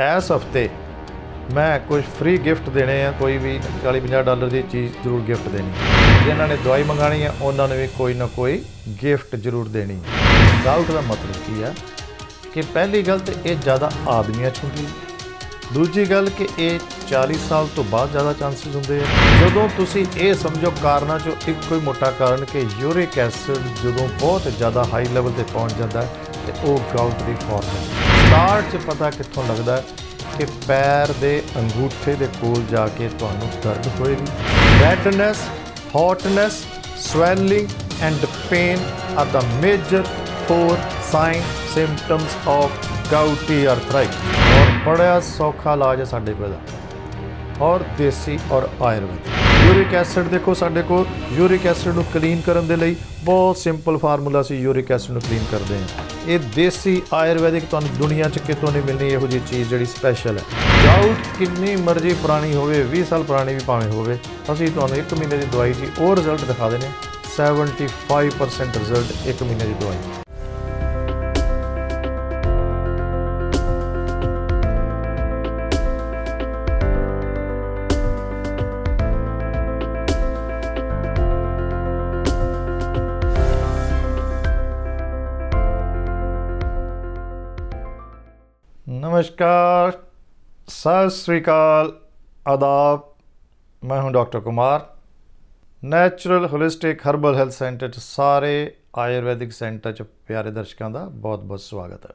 ਇਸ ਹਫਤੇ ਮੈਂ ਕੁਝ ਫ੍ਰੀ ਗਿਫਟ ਦੇਣੇ ਆ ਕੋਈ ਵੀ 40-50 ਡਾਲਰ ਦੀ ਚੀਜ਼ ਜ਼ਰੂਰ ਗਿਫਟ ਦੇਣੀ ਜਿਨ੍ਹਾਂ ਨੇ ਦਵਾਈ ਮੰਗਾਣੀ ਆ ਉਹਨਾਂ ਨੂੰ ਵੀ ਕੋਈ ਨਾ ਕੋਈ ਗਿਫਟ ਜ਼ਰੂਰ ਦੇਣੀ ਗਲਤ ਦਾ ਮਤਲਬ ਕੀ ਆ ਕਿ ਪਹਿਲੀ ਗੱਲ ਤੇ ਇਹ ਜ਼ਿਆਦਾ ਆਦਮੀਆਂ ਚੁੰਦੀ ਦੂਜੀ ਗੱਲ ਕਿ ਇਹ 40 ਸਾਲ ਤੋਂ ਬਾਅਦ ਜ਼ਿਆਦਾ ਚਾਂਸਸ ਹੁੰਦੇ ਆ ਜਦੋਂ ਤੁਸੀਂ ਇਹ ਸਮਝੋ ਕਾਰਨਾਂ ਚੋਂ ਇੱਕ ਕੋਈ ਮੋਟਾ ਕਾਰਨ ਕਿ ਯੂਰਿਕ ਐਸਿਡ ਜਦੋਂ ਬਹੁਤ ਜ਼ਿਆਦਾ ਹਾਈ ਲੈਵਲ ਤੇ ਪਹੁੰਚ ਜਾਂਦਾ ਤੇ ਉਹ ਗਾਊਟ ਦੀ ਫਾਰਮ ਹੈ ਤਾੜ 'ਚ ਪਤਾ ਕਿੱਥੋਂ ਲੱਗਦਾ ਕਿ ਪੈਰ ਦੇ ਅੰਗੂਠੇ ਦੇ ਕੋਲ ਜਾ ਕੇ ਤੁਹਾਨੂੰ ਦਰਦ ਹੋਏਗੀ redness hotness swelling and pain are the major four sign symptoms of gouty arthritis ਔਰ ਬੜਾ ਸੌਖਾ ਇਲਾਜ ਹੈ ਸਾਡੇ ਕੋਲ ਔਰ ਦੇਸੀ ਔਰ ਆਯੁਰਵੈਦਿਕ ਯੂਰਿਕ ਐਸਿਡ ਦੇਖੋ ਸਾਡੇ ਕੋਲ ਯੂਰਿਕ ਐਸਿਡ ਨੂੰ ਕਲੀਨ ਕਰਨ ਦੇ ਲਈ ਬਹੁਤ ਸਿੰਪਲ ਫਾਰਮੂਲਾ ਸੀ ਯੂਰਿਕ ਐਸਿਡ ਨੂੰ ਕਲੀਨ ਕਰਦੇ ਹਾਂ ਇਹ ਦੇਸੀ ਆਯੁਰਵੈਦਿਕ ਤੁਹਾਨੂੰ ਦੁਨੀਆ 'ਚ ਕਿਤੋਂ ਨਹੀਂ ਮਿਲਣੀ ਇਹੋ ਜੀ ਚੀਜ਼ ਜਿਹੜੀ ਸਪੈਸ਼ਲ ਹੈ ਡਾਊਟ ਕਿੰਨੀ ਮਰਜ਼ੀ ਪੁਰਾਣੀ ਹੋਵੇ 20 ਸਾਲ ਪੁਰਾਣੀ ਵੀ ਭਾਵੇਂ ਹੋਵੇ ਅਸੀਂ ਤੁਹਾਨੂੰ 1 ਮਹੀਨੇ ਦੀ ਦਵਾਈ ਦੀ ਉਹ ਰਿਜ਼ਲਟ ਦਿਖਾ ਦੇਣੇ 75% ਰਿਜ਼ਲਟ 1 ਮਹੀਨੇ ਦੀ ਦਵਾਈ ਨਮਸਕਾਰ ਸਤਿ ਸ੍ਰੀ ਅਕਾਲ ਆਦਾਬ ਮੈਂ ਹਾਂ doctor Kumar natural holistic herbal health centre ਚ ਸਾਰੇ ਆਯੁਰਵੈਦਿਕ ਸੈਂਟਰ ਚ ਪਿਆਰੇ ਦਰਸ਼ਕਾਂ ਦਾ ਬਹੁਤ-ਬਹੁਤ ਸਵਾਗਤ ਹੈ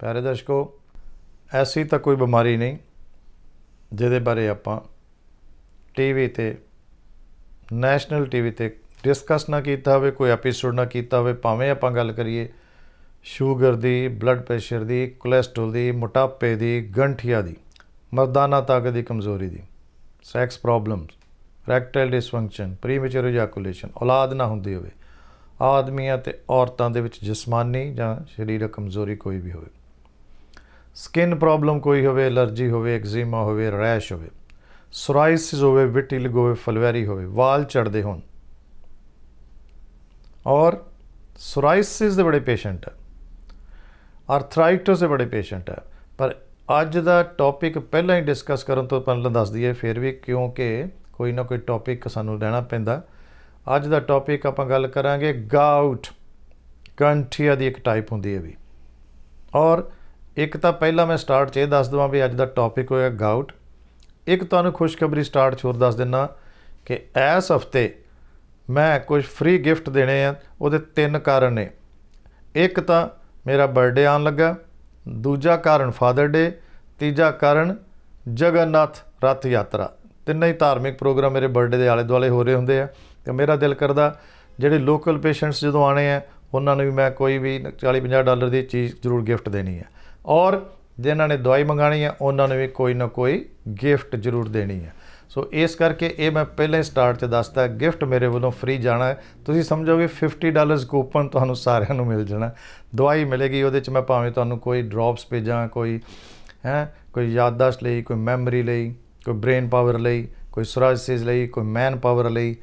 ਪਿਆਰੇ ਦਰਸ਼ਕੋ ਐਸੀ ਤਾਂ ਕੋਈ ਬਿਮਾਰੀ ਨਹੀਂ ਜਿਹਦੇ ਬਾਰੇ ਆਪਾਂ ਟੀਵੀ ਤੇ ਨੈਸ਼ਨਲ ਟੀਵੀ ਤੇ ਡਿਸਕਸ ਨਾ ਕੀਤਾ ਹੋਵੇ ਕੋਈ ਐਪੀਸੋਡ ਨਾ ਕੀਤਾ ਹੋਵੇ ਭਾਵੇਂ ਆਪਾਂ ਗੱਲ ਕਰੀਏ ਸ਼ੂਗਰ ਦੀ ਬਲੱਡ ਪ੍ਰੈਸ਼ਰ ਦੀ ਕੋਲੇਸਟ੍ਰੋਲ ਦੀ ਮੋਟਾਪੇ ਦੀ ਗੰਠੀਆ ਦੀ ਮਰਦਾਨਾ ਤਾਕਤ ਦੀ ਕਮਜ਼ੋਰੀ ਦੀ sex problems erectile dysfunction premature ejaculation ਔਲਾਦ ਨਾ ਹੁੰਦੀ ਹੋਵੇ ਆਦਮੀਆਂ ਤੇ ਔਰਤਾਂ ਦੇ ਵਿੱਚ ਜਿਸਮਾਨੀ ਜਾਂ ਸਰੀਰਕ ਕਮਜ਼ੋਰੀ ਕੋਈ ਵੀ ਹੋਵੇ ਸਕਿਨ ਪ੍ਰੋਬਲਮ ਕੋਈ ਹੋਵੇ ਅਲਰਜੀ ਹੋਵੇ ਐਕਜ਼ੀਮਾ ਹੋਵੇ ਰੈਸ਼ ਹੋਵੇ ਸੋਰਾਇਸਿਸ ਹੋਵੇ ਵਿਟਿਲ ਹੋਵੇ ਫਲਵੈਰੀ ਹੋਵੇ ਵਾਲ ਚੜਦੇ ਹੋਣ ਔਰ ਸੋਰਾਇਸਿਸ ਦੇ ਬੜੇ ਪੇਸ਼ੈਂਟ ਹੈ ਆਰਥਰਾਈਟਸ ਦੇ ਬੜੇ ਪੇਸ਼ੈਂਟ ਹੈ ਪਰ ਅੱਜ ਦਾ ਟੌਪਿਕ ਪਹਿਲਾਂ ਹੀ ਡਿਸਕਸ ਕਰਨ ਤੋਂ ਪਹਿਲਾਂ ਦੱਸ ਦਈਏ ਫਿਰ ਵੀ ਕਿਉਂਕਿ ਕੋਈ ਨਾ ਕੋਈ ਟੌਪਿਕ ਸਾਨੂੰ ਲੈਣਾ ਪੈਂਦਾ ਅੱਜ ਦਾ ਟੌਪਿਕ ਆਪਾਂ ਗੱਲ ਕਰਾਂਗੇ ਗਾਊਟ ਕੰਠੀਆ ਦੀ ਇੱਕ ਟਾਈਪ ਹੁੰਦੀ ਹੈ ਵੀ ਔਰ ਇੱਕ ਤਾਂ ਪਹਿਲਾਂ ਮੈਂ ਸਟਾਰਟ 'ਚ ਇਹ ਦੱਸ ਦਵਾਂ ਵੀ ਅੱਜ ਦਾ ਟੌਪਿਕ ਹੋਇਆ ਗਾਊਟ ਇੱਕ ਤੁਹਾਨੂੰ ਖੁਸ਼ਖਬਰੀ ਸਟਾਰਟ 'ਚ ਹੋਰ ਦੱਸ ਦਿੰਨਾ ਕਿ ਇਸ ਹਫਤੇ ਮੈਂ ਕੁਝ ਫ੍ਰੀ ਗਿਫਟ ਦੇਣੇ ਆ ਉਹਦੇ ਤਿੰਨ ਕਾਰਨ ਨੇ ਇੱਕ ਤਾਂ ਮੇਰਾ ਬਰਥਡੇ ਆਉਣ ਲੱਗਾ ਦੂਜਾ ਕਾਰਨ ਫਾਦਰ ਡੇ ਤੀਜਾ ਕਾਰਨ ਜਗਨਨਾਥ ਰਥ ਯਾਤਰਾ ਤਿੰਨੇ ਹੀ ਧਾਰਮਿਕ ਪ੍ਰੋਗਰਾਮ ਮੇਰੇ ਬਰਥਡੇ ਦੇ ਆਲੇ ਦੁਆਲੇ ਹੋ ਰਹੇ ਹੁੰਦੇ ਆ ਤੇ ਮੇਰਾ ਦਿਲ ਕਰਦਾ ਜਿਹੜੇ ਲੋਕਲ ਪੇਸ਼ੈਂਟਸ ਜਦੋਂ ਆਣੇ ਆ ਉਹਨਾਂ ਨੂੰ ਵੀ ਮੈਂ ਕੋਈ ਵੀ 40-50 ਡਾਲਰ ਦੀ ਚੀਜ਼ ਜ਼ਰੂਰ ਗਿਫਟ ਦੇਣੀ ਆ ਔਰ ਜਿਨ੍ਹਾਂ ਨੇ ਦਵਾਈ ਮੰਗਾਣੀ ਆ ਉਹਨਾਂ ਨੂੰ ਵੀ ਕੋਈ ਨਾ ਕੋਈ ਗਿਫਟ ਜ਼ਰੂਰ ਦੇਣੀ ਆ ਸੋ ਇਸ ਕਰਕੇ ਇਹ ਮੈਂ ਪਹਿਲੇ ਸਟਾਰਟ 'ਚ ਦੱਸਦਾ ਗਿਫਟ ਮੇਰੇ ਵੱਲੋਂ ਫ੍ਰੀ ਜਾਣਾ ਤੁਸੀਂ ਸਮਝੋਗੇ 50 ਡਾਲਰਸ ਕੂਪਨ ਤੁਹਾਨੂੰ ਸਾਰਿਆਂ ਨੂੰ ਮਿਲ ਜਾਣਾ ਦਵਾਈ ਮਿਲੇਗੀ ਉਹਦੇ 'ਚ ਮੈਂ ਭਾਵੇਂ ਤੁਹਾਨੂੰ ਕੋਈ ਡ੍ਰੌਪਸ ਭੇਜਾਂ ਕੋਈ ਹੈ ਕੋਈ ਯਾਦਦਾਸ਼ਤ ਲਈ ਕੋਈ ਮੈਮਰੀ ਲਈ ਕੋਈ ਬ੍ਰੇਨ ਪਾਵਰ ਲਈ ਕੋਈ ਸੇਜ ਲਈ ਕੋਈ ਮੈਨ ਪਾਵਰ ਲਈ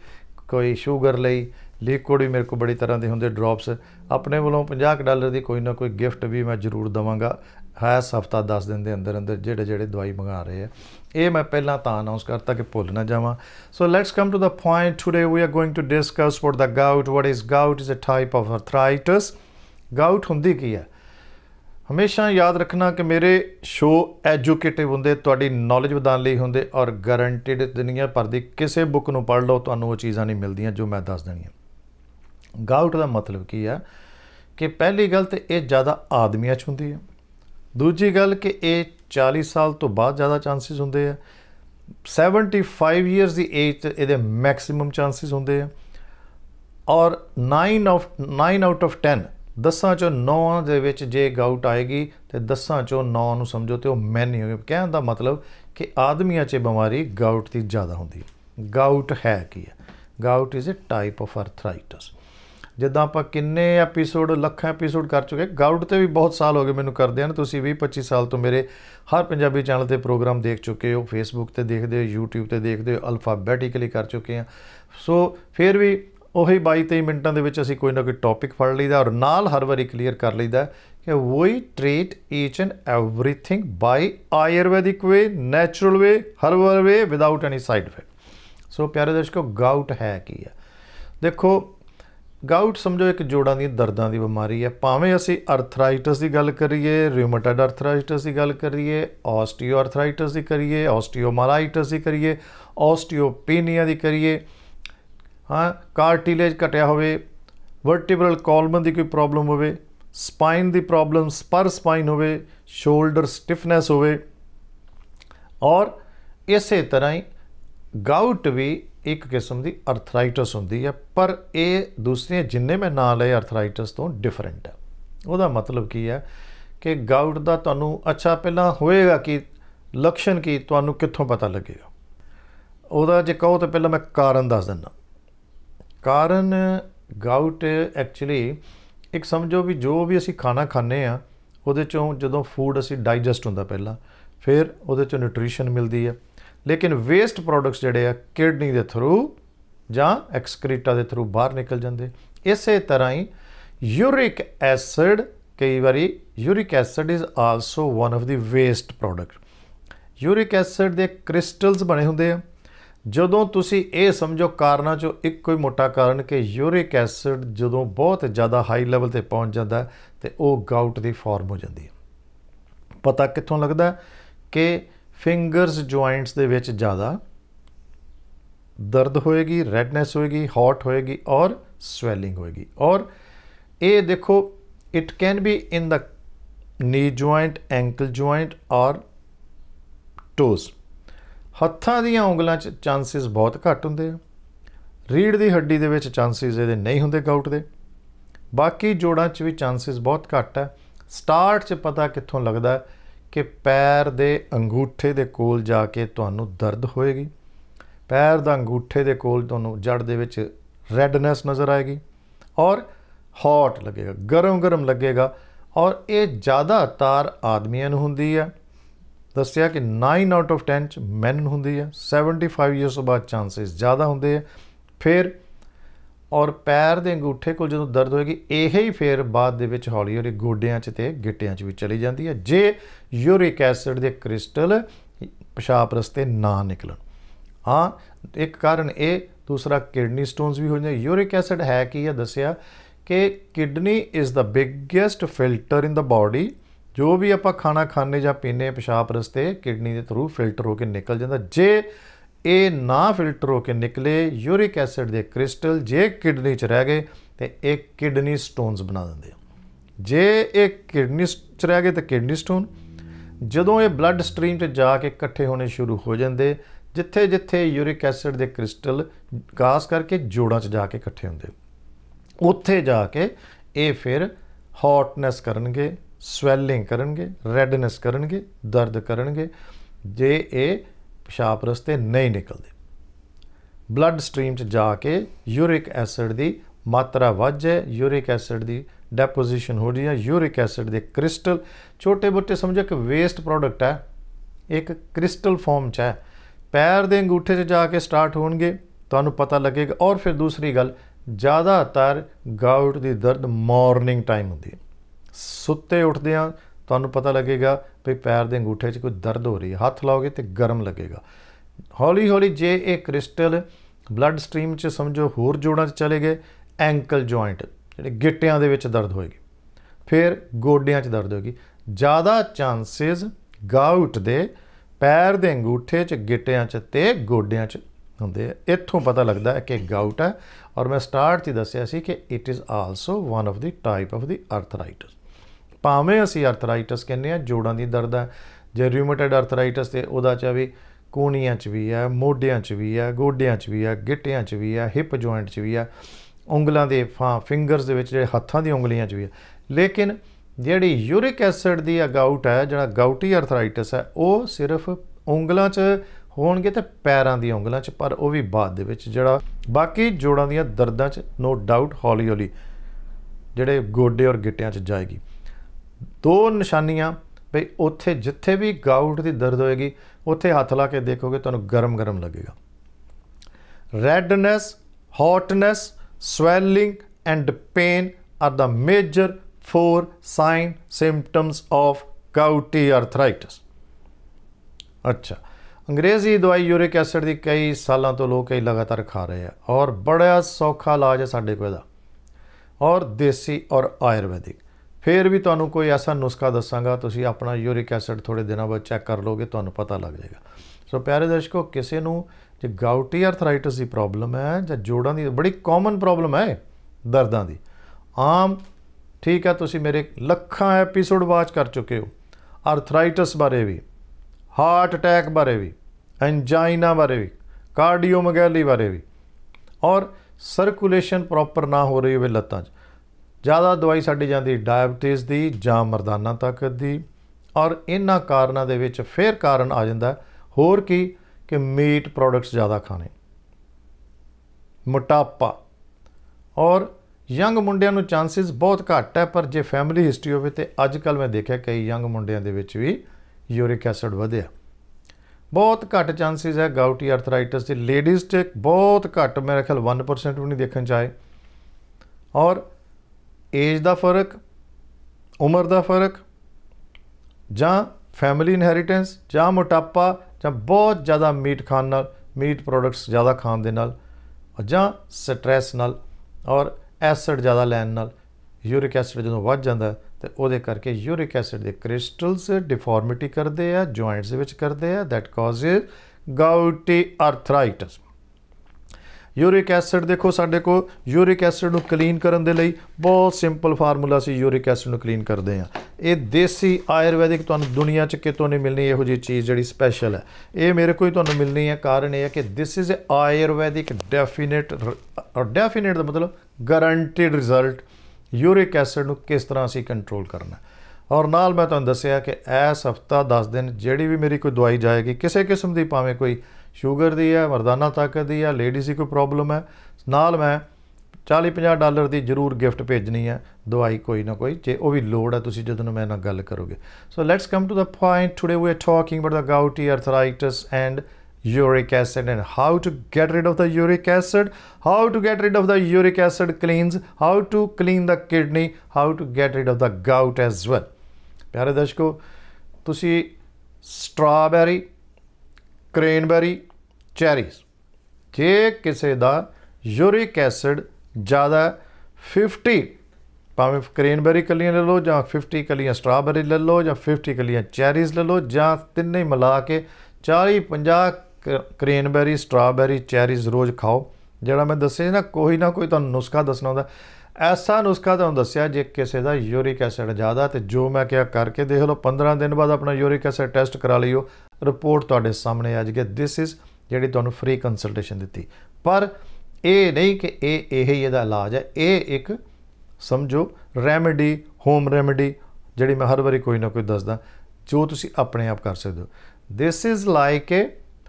ਕੋਈ ਸ਼ੂਗਰ ਲਈ ਲਿਕੁਇਡ ਵੀ ਮੇਰੇ ਕੋਲ ਬੜੀ ਤਰ੍ਹਾਂ ਦੇ ਹੁੰਦੇ ਡ੍ਰੌਪਸ ਆਪਣੇ ਵੱਲੋਂ 50 ਡਾਲਰ ਦੀ ਕੋਈ ਨਾ ਕੋਈ ਗਿਫਟ ਵੀ ਮੈਂ ਜ਼ਰੂਰ ਦਵਾਂਗਾ ਹੈ ਹਫਤਾ 10 ਦਿਨ ਦੇ ਅੰਦਰ ਅੰਦਰ ਜਿਹੜੇ ਜਿਹੜੇ ਦਵਾਈ ਮੰਗਾ ਰਹੇ ਆ ਇਹ ਮੈਂ ਪਹਿਲਾਂ ਤਾਂ ਅਨਾਉਂਸ ਕਰਤਾ ਕਿ ਭੁੱਲ ਨਾ ਜਾਵਾਂ so let's come to the point today we are going to discuss for the gout what is gout is a type of arthritis gout ਹੁੰਦੀ ਕੀ ਹੈ ਹਮੇਸ਼ਾ ਯਾਦ ਰੱਖਣਾ ਕਿ ਮੇਰੇ ਸ਼ੋ ਐਜੂਕੇਟਿਵ ਹੁੰਦੇ ਤੁਹਾਡੀ ਨੌਲੇਜ ਵਧਾਉਣ ਲਈ ਹੁੰਦੇ ਔਰ ਗਾਰੰਟਿਡ ਦੁਨੀਆ ਭਰ ਦੀ ਕਿਸੇ ਬੁੱਕ ਨੂੰ ਪੜ੍ਹ ਲਓ ਤੁਹਾਨੂੰ ਉਹ ਚੀਜ਼ਾਂ ਨਹੀਂ ਮਿਲਦੀਆਂ ਜੋ ਮੈਂ ਦੱਸ ਦੇਣੀਆਂ ਗਾਊਟ ਦਾ ਮਤਲਬ ਕੀ ਹੈ ਕਿ ਪਹਿਲੀ ਗੱਲ ਤੇ ਇਹ ਜ਼ਿਆਦਾ ਆਦਮੀਆਂ 'ਚ ਹੁੰਦੀ ਹੈ ਦੂਜੀ ਗੱਲ ਕਿ ਇਹ 40 ਸਾਲ ਤੋਂ ਬਾਅਦ ਜ਼ਿਆਦਾ ਚਾਂਸਸ ਹੁੰਦੇ ਆ 75 ਇਅਰਸ ਦੀ ਏਜ ਤੇ ਇਹਦੇ ਮੈਕਸਿਮਮ ਚਾਂਸਸ ਹੁੰਦੇ ਆ ਔਰ 9 ਆਫ 9 ਆਊਟ ਆਫ 10 ਦਸਾਂ ਚੋਂ 9 ਦੇ ਵਿੱਚ ਜੇ ਗਾਊਟ ਆਏਗੀ ਤੇ ਦਸਾਂ ਚੋਂ 9 ਨੂੰ ਸਮਝੋ ਤੇ ਉਹ ਮੈਨ ਨਹੀਂ ਹੋਗੇ ਕਹਿਣ ਦਾ ਮਤਲਬ ਕਿ ਆਦਮੀਆਂ 'ਚ ਬਿਮਾਰੀ ਗਾਊਟ ਦੀ ਜ਼ਿਆਦਾ ਹੁੰਦੀ ਹੈ ਗਾਊਟ ਹੈ ਕੀ ਹੈ gout is a type of arthritis ਜਿੱਦਾਂ ਆਪਾਂ ਕਿੰਨੇ ਐਪੀਸੋਡ ਲੱਖਾਂ ਐਪੀਸੋਡ ਕਰ ਚੁੱਕੇ ਗਾਊਟ ਤੇ ਵੀ ਬਹੁਤ ਸਾਲ ਹੋ ਗਏ ਮੈਨੂੰ ਕਰਦੇ ਹਨ ਤੁਸੀਂ 20 25 ਸਾਲ ਤੋਂ ਮੇਰੇ ਹਰ ਪੰਜਾਬੀ ਚੈਨਲ ਤੇ ਪ੍ਰੋਗਰਾਮ ਦੇਖ ਚੁੱਕੇ ਹੋ ਫੇਸਬੁੱਕ ਤੇ ਦੇਖਦੇ ਹੋ YouTube ਤੇ ਦੇਖਦੇ ਹੋ ਅਲਫਾਬੈਟਿਕਲੀ ਕਰ ਚੁੱਕੇ ਆ ਸੋ ਫਿਰ ਵੀ ਉਹੀ 22 23 ਮਿੰਟਾਂ ਦੇ ਵਿੱਚ ਅਸੀਂ ਕੋਈ ਨਾ ਕੋਈ ਟੌਪਿਕ ਫੜ ਲਈਦਾ ਔਰ ਨਾਲ ਹਰ ਵਾਰੀ ਕਲੀਅਰ ਕਰ ਲਈਦਾ ਕਿ we treat each and everything by Ayurvedic way natural way herbal way without any side effect so ਪਿਆਰੇ ਦਰਸ਼ਕੋ ਗਾਊਟ ਹੈ ਕੀ ਹੈ ਦੇਖੋ ਗਾਊਟ ਸਮਝੋ ਇੱਕ ਜੋੜਾਂ ਦੀ ਦਰਦਾਂ ਦੀ ਬਿਮਾਰੀ ਹੈ ਭਾਵੇਂ ਅਸੀਂ ਆਰਥਰਾਈਟਿਸ ਦੀ ਗੱਲ ਕਰੀਏ ਰਿਊਮਟਾਇਡ ਆਰਥਰਾਈਟਿਸ ਦੀ ਗੱਲ ਕਰੀਏ ਆਸਟੀਓ ਆਰਥਰਾਈਟਿਸ ਦੀ ਕਰੀਏ ਆਸਟੀਓਮਾਲਾਈਟਿਸ ਦੀ ਕਰੀਏ ਆਸਟੀਓਪੀਨੀਆ ਦੀ ਕਰੀਏ ਹਾਂ ਕਾਰਟਿਲੇਜ ਘਟਿਆ ਹੋਵੇ ਵਰਟੀਬਰਲ ਕਾਲਮਨ ਦੀ ਕੋਈ ਪ੍ਰੋਬਲਮ ਹੋਵੇ ਸਪਾਈਨ ਦੀ ਪ੍ਰੋਬਲਮ ਸਪਰ ਸਪਾਈਨ ਹੋਵੇ ਸ਼ੋਲਡਰ ਸਟਿਫਨੈਸ ਹੋਵੇ ਔਰ ਇਸੇ ਤਰ੍ਹਾਂ ਹੀ ਗਾਊਟ ਵੀ ਇੱਕ ਕਿਸਮ ਦੀ ਆਰਥਰਾਈਟਸ ਹੁੰਦੀ ਹੈ ਪਰ ਇਹ ਦੂਸਰੀਆਂ ਜਿੰਨੇ ਮੈਂ ਨਾਂ ਲਏ ਆਰਥਰਾਈਟਸ ਤੋਂ ਡਿਫਰੈਂਟ ਹੈ ਉਹਦਾ ਮਤਲਬ ਕੀ ਹੈ ਕਿ ਗਾਊਟ ਦਾ ਤੁਹਾਨੂੰ ਅੱਛਾ ਪਹਿਲਾਂ ਹੋਏਗਾ ਕਿ ਲੱਛਣ ਕੀ ਤੁਹਾਨੂੰ ਕਿੱਥੋਂ ਪਤਾ ਲੱਗੇਗਾ ਉਹਦਾ ਜੇ ਕਹੋ ਤਾਂ ਪਹਿਲਾਂ ਮੈਂ ਕਾਰਨ ਦੱਸ ਦਿੰਦਾ ਕਾਰਨ ਗਾਊਟ ਐਕਚੁਅਲੀ ਇੱਕ ਸਮਝੋ ਵੀ ਜੋ ਵੀ ਅਸੀਂ ਖਾਣਾ ਖਾਂਦੇ ਆ ਉਹਦੇ ਚੋਂ ਜਦੋਂ ਫੂਡ ਅਸੀਂ ਡਾਈਜੈਸਟ ਹੁੰਦਾ ਪਹਿਲਾਂ ਫਿਰ ਉਹਦੇ ਚੋਂ ਨਿਊਟ੍ਰੀਸ਼ਨ ਮਿਲਦੀ ਹੈ ਲੇਕਿਨ ਵੇਸਟ ਪ੍ਰੋਡਕਟਸ ਜਿਹੜੇ ਆ ਕਿਡਨੀ ਦੇ ਥਰੂ ਜਾਂ ਐਕਸਕ੍ਰੀਟਾ ਦੇ ਥਰੂ ਬਾਹਰ ਨਿਕਲ ਜਾਂਦੇ ਇਸੇ ਤਰ੍ਹਾਂ ਹੀ ਯੂਰਿਕ ਐਸਿਡ ਕਈ ਵਾਰੀ uric acid is also one of the waste product uric acid ਦੇ ਕ੍ਰਿਸਟਲਸ ਬਣੇ ਹੁੰਦੇ ਆ ਜਦੋਂ ਤੁਸੀਂ ਇਹ ਸਮਝੋ ਕਾਰਨਾਂ ਚੋਂ ਇੱਕੋ ਹੀ ਮੋਟਾ ਕਾਰਨ ਕਿ ਯੂਰਿਕ ਐਸਿਡ ਜਦੋਂ ਬਹੁਤ ਜ਼ਿਆਦਾ ਹਾਈ ਲੈਵਲ ਤੇ ਪਹੁੰਚ ਜਾਂਦਾ ਤੇ ਉਹ ਗਾਊਟ ਦੀ ਫਾਰਮ ਹੋ ਜਾਂਦੀ ਹੈ ਪਤਾ ਕਿੱਥੋਂ ਲੱਗਦਾ ਕਿ ਫਿੰਗਰਸ ਜੁਆਇੰਟਸ ਦੇ ਵਿੱਚ ਜ਼ਿਆਦਾ ਦਰਦ ਹੋਏਗੀ ਰੈਡਨੈਸ ਹੋਏਗੀ ਹੌਟ ਹੋਏਗੀ ਔਰ ਸਵੈਲਿੰਗ ਹੋਏਗੀ ਔਰ ਇਹ ਦੇਖੋ it can be in the knee joint ankle joint ਔਰ ਟੋਸ ਹੱਥਾਂ ਦੀਆਂ ਉਂਗਲਾਂ 'ਚ ਚਾਂਸਸ ਬਹੁਤ ਘੱਟ ਹੁੰਦੇ ਆ ਰੀੜ ਦੀ ਹੱਡੀ ਦੇ ਵਿੱਚ ਚਾਂਸਸ ਇਹਦੇ ਨਹੀਂ ਹੁੰਦੇ ਗਾਊਟ ਦੇ ਬਾਕੀ ਜੋੜਾਂ 'ਚ ਵੀ ਚਾਂਸਸ ਬਹੁਤ ਘੱਟ ਆ ਸਟਾਰਟ 'ਚ ਪਤਾ ਕਿੱਥੋਂ ਲੱਗਦਾ ਹੈ ਕਿ ਪੈਰ ਦੇ ਅੰਗੂਠੇ ਦੇ ਕੋਲ ਜਾ ਕੇ ਤੁਹਾਨੂੰ ਦਰਦ ਹੋਏਗੀ ਪੈਰ ਦਾ ਅੰਗੂਠੇ ਦੇ ਕੋਲ ਤੁਹਾਨੂੰ ਜੜ ਦੇ ਵਿੱਚ ਰੈਡਨੈਸ ਨਜ਼ਰ ਆਏਗੀ ਔਰ ਹੌਟ ਲੱਗੇਗਾ ਗਰਮ-ਗਰਮ ਲੱਗੇਗਾ ਔਰ ਇਹ ਜ਼ਿਆਦਾਤਰ ਆਦਮੀਆਂ ਨੂੰ ਹੁੰਦੀ ਹੈ ਦੱਸਿਆ ਕਿ 9 ਆਊਟ ਆਫ 10 ਚ ਮੈਨ ਨੂੰ ਹੁੰਦੀ ਹੈ 75 ਇਅਰਸ ਤੋਂ ਬਾਅਦ ਚਾਂਸਸ ਜ਼ਿਆਦਾ ਹੁੰਦੇ ਆ ਫਿਰ ਔਰ ਪੈਰ ਦੇ ਅੰਗੂਠੇ ਕੋਲ ਜਦੋਂ ਦਰਦ ਹੋਏਗੀ ਇਹ ਹੀ ਫੇਰ ਬਾਅਦ ਦੇ ਵਿੱਚ ਹੌਲੀ ਹੌਲੀ ਗੋਡਿਆਂ 'ਚ ਤੇ ਗਿੱਟਿਆਂ 'ਚ ਵੀ ਚਲੀ ਜਾਂਦੀ ਹੈ ਜੇ ਯੂਰਿਕ ਐਸਿਡ ਦੇ ਕ੍ਰਿਸਟਲ ਪਿਸ਼ਾਬ ਰਸਤੇ ਨਾ ਨਿਕਲਣ ਹਾਂ ਇੱਕ ਕਾਰਨ ਇਹ ਦੂਸਰਾ ਕਿਡਨੀ ਸਟੋਨਸ ਵੀ ਹੋ ਜਾਂਦੇ ਯੂਰਿਕ ਐਸਿਡ ਹੈ ਕੀ ਇਹ ਦੱਸਿਆ ਕਿ kidney is the biggest filter in the body ਜੋ ਵੀ ਆਪਾਂ ਖਾਣਾ ਖਾਣੇ ਜਾਂ ਪੀਨੇ ਪਿਸ਼ਾਬ ਰਸਤੇ ਕਿਡਨੀ ਦੇ ਥਰੂ ਫਿਲਟਰ ਹੋ ਕੇ ਨਿਕਲ ਜਾਂਦਾ ਜੇ ਇਹ ਨਾ ਫਿਲਟਰ ਹੋ ਕੇ ਨਿਕਲੇ ਯੂਰਿਕ ਐਸਿਡ ਦੇ ਕ੍ਰਿਸਟਲ ਜੇ ਕਿਡਨੀ 'ਚ ਰਹਿ ਗਏ ਤੇ ਇਹ ਕਿਡਨੀ ਸਟੋਨਸ ਬਣਾ ਦਿੰਦੇ ਆ ਜੇ ਇਹ ਕਿਡਨੀ 'ਚ ਰਹਿ ਗਏ ਤਾਂ ਕਿਡਨੀ ਸਟੋਨ ਜਦੋਂ ਇਹ ਬਲੱਡ ਸਟ੍ਰੀਮ 'ਚ ਜਾ ਕੇ ਇਕੱਠੇ ਹੋਣੇ ਸ਼ੁਰੂ ਹੋ ਜਾਂਦੇ ਜਿੱਥੇ ਜਿੱਥੇ ਯੂਰਿਕ ਐਸਿਡ ਦੇ ਕ੍ਰਿਸਟਲ ਗਾਸ ਕਰਕੇ ਜੋੜਾਂ 'ਚ ਜਾ ਕੇ ਇਕੱਠੇ ਹੁੰਦੇ ਉੱਥੇ ਜਾ ਕੇ ਇਹ ਫਿਰ ਹੌਟਨੈਸ ਕਰਨਗੇ ਸਵੈਲਿੰਗ ਕਰਨਗੇ ਰੈਡਨੈਸ ਕਰਨਗੇ ਦਰਦ ਕਰਨਗੇ ਜੇ ਇਹ ਪਿਸ਼ਾਬ ਰਸਤੇ ਨਹੀਂ ਨਿਕਲਦੇ ਬਲੱਡ ਸਟ੍ਰੀਮ 'ਚ ਜਾ ਕੇ ਯੂਰਿਕ ਐਸਿਡ ਦੀ ਮਾਤਰਾ ਵੱਧ ਜੇ ਯੂਰਿਕ ਐਸਿਡ ਦੀ ਡੈਪੋਜੀਸ਼ਨ ਹੋ ਰਹੀ ਹੈ ਯੂਰਿਕ ਐਸਿਡ ਦੇ ਕ੍ਰਿਸਟਲ ਛੋਟੇ ਬੁੱਟੇ ਸਮਝੋ ਕਿ ਵੇਸਟ ਪ੍ਰੋਡਕਟ ਹੈ ਇੱਕ ਕ੍ਰਿਸਟਲ ਫਾਰਮ 'ਚ ਹੈ ਪੈਰ ਦੇ ਅੰਗੂਠੇ 'ਚ ਜਾ ਕੇ ਸਟਾਰਟ ਹੋਣਗੇ ਤੁਹਾਨੂੰ ਪਤਾ ਲੱਗੇਗਾ ਔਰ ਫਿਰ ਦੂਸਰੀ ਗੱਲ ਜ਼ਿਆਦਾਤਰ ਗਾਊਟ ਦੀ ਦਰਦ ਮਾਰਨਿੰਗ ਟਾਈਮ ਹੁੰਦੀ ਹੈ ਸੁੱਤੇ ਉੱਠਦੇ ਆ ਤੁਹਾਨੂੰ ਪਤਾ ਲੱਗੇਗਾ ਵੀ ਪੈਰ ਦੇ ਅੰਗੂਠੇ 'ਚ ਕੋਈ ਦਰਦ ਹੋ ਰਹੀ ਹੈ ਹੱਥ ਲਾਓਗੇ ਤੇ ਗਰਮ ਲੱਗੇਗਾ ਹੌਲੀ ਹੌਲੀ ਜੇ ਇਹ ਕ੍ਰਿਸਟਲ ਬਲੱਡ ਸਟ੍ਰੀਮ 'ਚ ਸਮਝੋ ਹੋਰ ਜੋੜਾਂ 'ਚ ਚਲੇ ਗਏ ਐਂਕਲ ਜੁਆਇੰਟ ਜਿਹੜੇ ਗਿੱਟਿਆਂ ਦੇ ਵਿੱਚ ਦਰਦ ਹੋਏਗੀ ਫਿਰ ਗੋਡਿਆਂ 'ਚ ਦਰਦ ਹੋਏਗੀ ਜ਼ਿਆਦਾ ਚਾਂਸਸ ਗਾਊਟ ਦੇ ਪੈਰ ਦੇ ਅੰਗੂਠੇ 'ਚ ਗਿੱਟਿਆਂ 'ਚ ਤੇ ਗੋਡਿਆਂ 'ਚ ਹੁੰਦੇ ਆ ਇੱਥੋਂ ਪਤਾ ਲੱਗਦਾ ਹੈ ਕਿ ਗਾਊਟ ਹੈ ਔਰ ਮੈਂ ਸਟਾਰਟ 'ਚ ਦੱਸਿਆ ਸੀ ਕਿ it is also one of the type of the arthritis ਭਾਵੇਂ ਅਸੀਂ ਆਰਥਰਾਈਟਸ ਕਹਿੰਦੇ ਆ ਜੋੜਾਂ ਦੀ ਦਰਦ ਹੈ ਜੇ ਰਿਊਮੇਟਾਇਡ ਆਰਥਰਾਈਟਸ ਤੇ ਉਹਦਾ ਚ ਵੀ ਕੋਣੀਆਂ ਚ ਵੀ ਆ ਮੋਢਿਆਂ ਚ ਵੀ ਆ ਗੋਡਿਆਂ ਚ ਵੀ ਆ ਗਿੱਟਿਆਂ ਚ ਵੀ ਆ ਹਿਪ ਜੁਆਇੰਟ ਚ ਵੀ ਆ ਉਂਗਲਾਂ ਦੇ ਫਾਂ ਫਿੰਗਰਸ ਦੇ ਵਿੱਚ ਜਿਹੜੇ ਹੱਥਾਂ ਦੀ ਉਂਗਲੀਆਂ ਚ ਵੀ ਆ ਲੇਕਿਨ ਜਿਹੜੀ ਯੂਰਿਕ ਐਸਿਡ ਦੀ ਅਗਾਊਟ ਹੈ ਜਿਹੜਾ ਗਾਊਟੀ ਆਰਥਰਾਈਟਸ ਹੈ ਉਹ ਸਿਰਫ ਉਂਗਲਾਂ 'ਚ ਹੋਣਗੇ ਤੇ ਪੈਰਾਂ ਦੀ ਉਂਗਲਾਂ 'ਚ ਪਰ ਉਹ ਵੀ ਬਾਅਦ ਦੇ ਵਿੱਚ ਜਿਹੜਾ ਬਾਕੀ ਜੋੜਾਂ ਦੀਆਂ ਦਰਦਾਂ 'ਚ ਨੋ ਡਾਊਟ ਹੌਲੀ ਹੌਲੀ ਜਿਹੜੇ ਗੋਡੇ ਔਰ ਗਿੱਟਿਆਂ 'ਚ ਜਾਏਗੀ ਦੋ ਨਿਸ਼ਾਨੀਆਂ ਵੀ ਉੱਥੇ ਜਿੱਥੇ ਵੀ ਗਾਊਟ ਦੀ ਦਰਦ ਹੋਏਗੀ ਉੱਥੇ ਹੱਥ ਲਾ ਕੇ ਦੇਖੋਗੇ ਤੁਹਾਨੂੰ ਗਰਮ-ਗਰਮ ਲੱਗੇਗਾ redness hotness swelling and pain are the major four sign symptoms of gouty arthritis ਅੱਛਾ ਅੰਗਰੇਜ਼ੀ ਦਵਾਈ ਯੂਰਿਕ ਐਸਿਡ ਦੀ ਕਈ ਸਾਲਾਂ ਤੋਂ ਲੋਕ ਇਹ ਲਗਾਤਾਰ ਖਾ ਰਹੇ ਆ ਔਰ ਬੜਾ ਸੌਖਾ ਇਲਾਜ ਹੈ ਸਾਡੇ ਕੋਲ ਦਾ ਔਰ ਦੇਸੀ ਔਰ ਆਯੁਰਵੈਦਿਕ ਫਿਰ ਵੀ ਤੁਹਾਨੂੰ ਕੋਈ ਐਸਾ ਨੁਸਖਾ ਦੱਸਾਂਗਾ ਤੁਸੀਂ ਆਪਣਾ ਯੂਰਿਕ ਐਸਿਡ ਥੋੜੇ ਦਿਨਾਂ ਬਾਅਦ ਚੈੱਕ ਕਰ ਲੋਗੇ ਤੁਹਾਨੂੰ ਪਤਾ ਲੱਗ ਜਾਏਗਾ ਸੋ ਪਿਆਰੇ ਦਰਸ਼ਕੋ ਕਿਸੇ ਨੂੰ ਜੇ ਗਾਊਟੀ ਆਰਥਰਾਈਟਿਸ ਦੀ ਪ੍ਰੋਬਲਮ ਹੈ ਜਾਂ ਜੋੜਾਂ ਦੀ ਬੜੀ ਕਾਮਨ ਪ੍ਰੋਬਲਮ ਹੈ ਦਰਦਾਂ ਦੀ ਆਮ ਠੀਕ ਹੈ ਤੁਸੀਂ ਮੇਰੇ ਲੱਖਾਂ ਐਪੀਸੋਡ ਵਾਚ ਕਰ ਚੁੱਕੇ ਹੋ ਆਰਥਰਾਈਟਿਸ ਬਾਰੇ ਵੀ ਹਾਰਟ ਅਟੈਕ ਬਾਰੇ ਵੀ ਐਂਜਾਈਨਾ ਬਾਰੇ ਵੀ ਕਾਰਡੀਓਮੈਗੈਲੀ ਬਾਰੇ ਵੀ ਔਰ ਸਰਕੂਲੇਸ਼ਨ ਪ੍ਰੋਪਰ ਨਾ ਹੋ ਰਹੀ ਹੋਵੇ ਲੱਤਾਂ 'ਚ ਜ਼ਿਆਦਾ ਦਵਾਈ ਸਾਡੀ ਜਾਂਦੀ ਡਾਇਬੀਟਿਸ ਦੀ ਜਾਂ ਮਰਦਾਨਾ ਤਾਕਤ ਦੀ ਔਰ ਇਹਨਾਂ ਕਾਰਨਾਂ ਦੇ ਵਿੱਚ ਫੇਰ ਕਾਰਨ ਆ ਜਾਂਦਾ ਹੋਰ ਕੀ ਕਿ ਮੀਟ ਪ੍ਰੋਡਕਟਸ ਜ਼ਿਆਦਾ ਖਾਣੇ ਮੋਟਾਪਾ ਔਰ ਯੰਗ ਮੁੰਡਿਆਂ ਨੂੰ ਚਾਂਸਸ ਬਹੁਤ ਘੱਟ ਹੈ ਪਰ ਜੇ ਫੈਮਿਲੀ ਹਿਸਟਰੀ ਹੋਵੇ ਤੇ ਅੱਜ ਕੱਲ ਮੈਂ ਦੇਖਿਆ ਕਈ ਯੰਗ ਮੁੰਡਿਆਂ ਦੇ ਵਿੱਚ ਵੀ ਯੂਰਿਕ ਐਸਿਡ ਵਧਿਆ ਬਹੁਤ ਘੱਟ ਚਾਂਸਸ ਹੈ ਗਾਊਟੀ ਆਰਥਰਾਈਟਿਸ ਦੇ ਲੇਡੀਜ਼ ਤੇ ਬਹੁਤ ਘੱਟ ਮੇਰੇ ਖਿਆਲ 1% ਵੀ ਨਹੀਂ ਦੇਖਣ ਚਾਹੇ ਔਰ ਏਜ ਦਾ ਫਰਕ ਉਮਰ ਦਾ ਫਰਕ ਜਾਂ ਫੈਮਿਲੀ ਇਨਹੈਰੀਟੈਂਸ ਜਾਂ ਮੋਟਾਪਾ ਜਾਂ ਬਹੁਤ ਜ਼ਿਆਦਾ ਮੀਟ ਖਾਣ ਨਾਲ ਮੀਟ ਪ੍ਰੋਡਕਟਸ ਜ਼ਿਆਦਾ ਖਾਣ ਦੇ ਨਾਲ ਜਾਂ ਸਟ्रेस ਨਾਲ ਔਰ ਐਸਿਡ ਜ਼ਿਆਦਾ ਲੈਣ ਨਾਲ ਯੂਰਿਕ ਐਸਿਡ ਜਦੋਂ ਵੱਧ ਜਾਂਦਾ ਤੇ ਉਹਦੇ ਕਰਕੇ ਯੂਰਿਕ ਐਸਿਡ ਦੇ ਕ੍ਰਿਸਟਲਸ ਡਿਫਾਰਮਿਟੀ ਕਰਦੇ ਆ ਜੁਆਇੰਟਸ ਦੇ ਵਿੱਚ ਕਰਦੇ ਆ that causes gouty arthritis uric acid ਦੇਖੋ ਸਾਡੇ ਕੋਲ ਯੂਰਿਕ ਐਸਿਡ ਨੂੰ ਕਲੀਨ ਕਰਨ ਦੇ ਲਈ ਬਹੁਤ ਸਿੰਪਲ ਫਾਰਮੂਲਾ ਸੀ ਯੂਰਿਕ ਐਸਿਡ ਨੂੰ ਕਲੀਨ ਕਰਦੇ ਆ ਇਹ ਦੇਸੀ ਆਯੁਰਵੈਦਿਕ ਤੁਹਾਨੂੰ ਦੁਨੀਆ 'ਚ ਕਿਤੋਂ ਨਹੀਂ ਮਿਲਣੀ ਇਹੋ ਜੀ ਚੀਜ਼ ਜਿਹੜੀ ਸਪੈਸ਼ਲ ਹੈ ਇਹ ਮੇਰੇ ਕੋਲ ਤੁਹਾਨੂੰ ਮਿਲਣੀ ਹੈ ਕਾਰਨ ਇਹ ਹੈ ਕਿ this is Ayurvedic definite definite ਦਾ ਮਤਲਬ ਗਾਰੰਟੀਡ ਰਿਜ਼ਲਟ ਯੂਰਿਕ ਐਸਿਡ ਨੂੰ ਕਿਸ ਤਰ੍ਹਾਂ ਅਸੀਂ ਕੰਟਰੋਲ ਕਰਨਾ ਔਰ ਨਾਲ ਮੈਂ ਤੁਹਾਨੂੰ ਦੱਸਿਆ ਕਿ ਇਸ ਹਫਤਾ 10 ਦਿਨ ਜਿਹੜੀ ਵੀ ਮੇਰੀ ਕੋਈ ਦਵਾਈ ਜਾਏਗੀ ਕਿਸੇ ਕਿਸਮ ਦੀ ਭਾਵੇਂ ਕੋਈ ਸ਼ੂਗਰ ਦੀ ਹੈ ਮਰਦਾਨਾ ਤਾਕਤ ਦੀ ਹੈ ਲੇਡੀਜ਼ ਦੀ ਕੋਈ ਪ੍ਰੋਬਲਮ ਹੈ ਨਾਲ ਮੈਂ 40-50 ਡਾਲਰ ਦੀ ਜ਼ਰੂਰ ਗਿਫਟ ਭੇਜਣੀ ਹੈ ਦਵਾਈ ਕੋਈ ਨਾ ਕੋਈ ਜੇ ਉਹ ਵੀ ਲੋੜ ਹੈ ਤੁਸੀਂ ਜਦੋਂ ਮੈਂ ਨਾਲ ਗੱਲ ਕਰੋਗੇ so let's come to the point today we are talking about the gouty arthritis and uric acid and how to get rid of the uric acid how to get rid of the uric acid cleanse how to clean the kidney how to get rid of the gout as well ਪਿਆਰੇ ਦਰਸ਼ਕੋ ਤੁਸੀਂ ਸਟਰਾਬੈਰੀ ਕ੍ਰੇਨਬੈਰੀ cherries ਜੇ ਕਿਸੇ ਦਾ uric acid ਜ਼ਿਆਦਾ 50 ਭਾਵੇਂ ਕ੍ਰੇਨਬੈਰੀ ਕਲੀਆਂ ਲੈ ਲਓ ਜਾਂ 50 ਕਲੀਆਂ ਸਟ੍ਰਾਬੇਰੀ ਲੈ ਲਓ ਜਾਂ 50 ਕਲੀਆਂ ਚੈਰੀਜ਼ ਲੈ ਲਓ ਜਾਂ ਤਿੰਨੇ ਮਿਲਾ ਕੇ 40 50 ਕ੍ਰੇਨਬੈਰੀ ਸਟ੍ਰਾਬੇਰੀ ਚੈਰੀਜ਼ ਰੋਜ਼ ਖਾਓ ਜਿਹੜਾ ਮੈਂ ਦੱਸਿਆ ਨਾ ਕੋਈ ਨਾ ਕੋਈ ਤੁਹਾਨੂੰ ਨੁਸਖਾ ਦੱਸਣਾ ਹੁੰਦਾ ਐਸਾ ਨੁਸਖਾ ਤੁਹਾਨੂੰ ਦੱਸਿਆ ਜੇ ਕਿਸੇ ਦਾ ਯੂਰਿਕ ਐਸਿਡ ਜ਼ਿਆਦਾ ਤੇ ਜੋ ਮੈਂ ਕਿਹਾ ਕਰਕੇ ਦੇਖ ਲਓ 15 ਦਿਨ ਬਾਅਦ ਆਪਣਾ ਯੂਰਿਕ ਐਸਿਡ ਟੈਸਟ ਕਰਾ ਲਿਓ ਰਿਪੋਰਟ ਤੁਹਾਡੇ ਸਾਹਮਣੇ ਆ ਜਗੇ ਥਿਸ ਇਜ਼ ਜਿਹੜੀ ਤੁਹਾਨੂੰ ਫ੍ਰੀ ਕੰਸਲਟੇਸ਼ਨ ਦਿੱਤੀ ਪਰ ਇਹ ਨਹੀਂ ਕਿ ਇਹ ਇਹ ਹੀ ਇਹਦਾ ਇਲਾਜ ਹੈ ਇਹ ਇੱਕ ਸਮਝੋ ਰੈਮੇਡੀ ਹੋਮ ਰੈਮੇਡੀ ਜਿਹੜੀ ਮੈਂ ਹਰ ਵਾਰੀ ਕੋਈ ਨਾ ਕੋਈ ਦੱਸਦਾ ਜੋ ਤੁਸੀਂ ਆਪਣੇ ਆਪ ਕਰ ਸਕਦੇ ਹੋ this is like a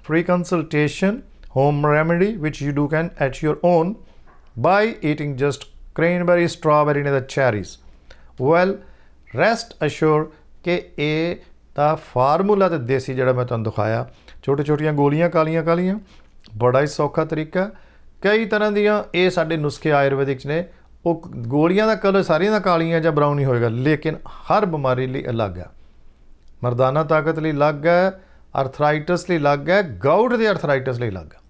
free consultation home remedy which you do can at your own by eating just cranberry strawberry and the cherries well rest assured ਕਿ ਇਹ ਤਾਂ ਫਾਰਮੂਲਾ ਤੇ ਦੇਸੀ ਜਿਹੜਾ ਮੈਂ ਤੁਹਾਨੂੰ ਦਿਖਾਇਆ ਛੋਟੇ-ਛੋਟੀਆਂ ਗੋਲੀਆਂ ਕਾਲੀਆਂ-ਕਾਲੀਆਂ ਬੜਾ ਹੀ ਸੌਖਾ ਤਰੀਕਾ ਕਈ ਤਰ੍ਹਾਂ ਦੀਆਂ ਇਹ ਸਾਡੇ ਨੁਸਖੇ ਆਯੁਰਵੈਦਿਕ ਚ ਨੇ ਉਹ ਗੋਲੀਆਂ ਦਾ ਕਲਰ ਸਾਰੀਆਂ ਦਾ ਕਾਲੀਆਂ ਜਾਂ ਬ੍ਰਾਊਨ ਹੀ ਹੋਏਗਾ ਲੇਕਿਨ ਹਰ ਬਿਮਾਰੀ ਲਈ ਅਲੱਗ ਹੈ ਮਰਦਾਨਾ ਤਾਕਤ ਲਈ ਅਲੱਗ ਹੈ ਆਰਥਰਾਈਟਿਸ ਲਈ ਅਲੱਗ ਹੈ ਗਾਊਟ ਦੇ ਆਰਥਰਾਈਟਿਸ ਲਈ ਅਲੱਗ ਹੈ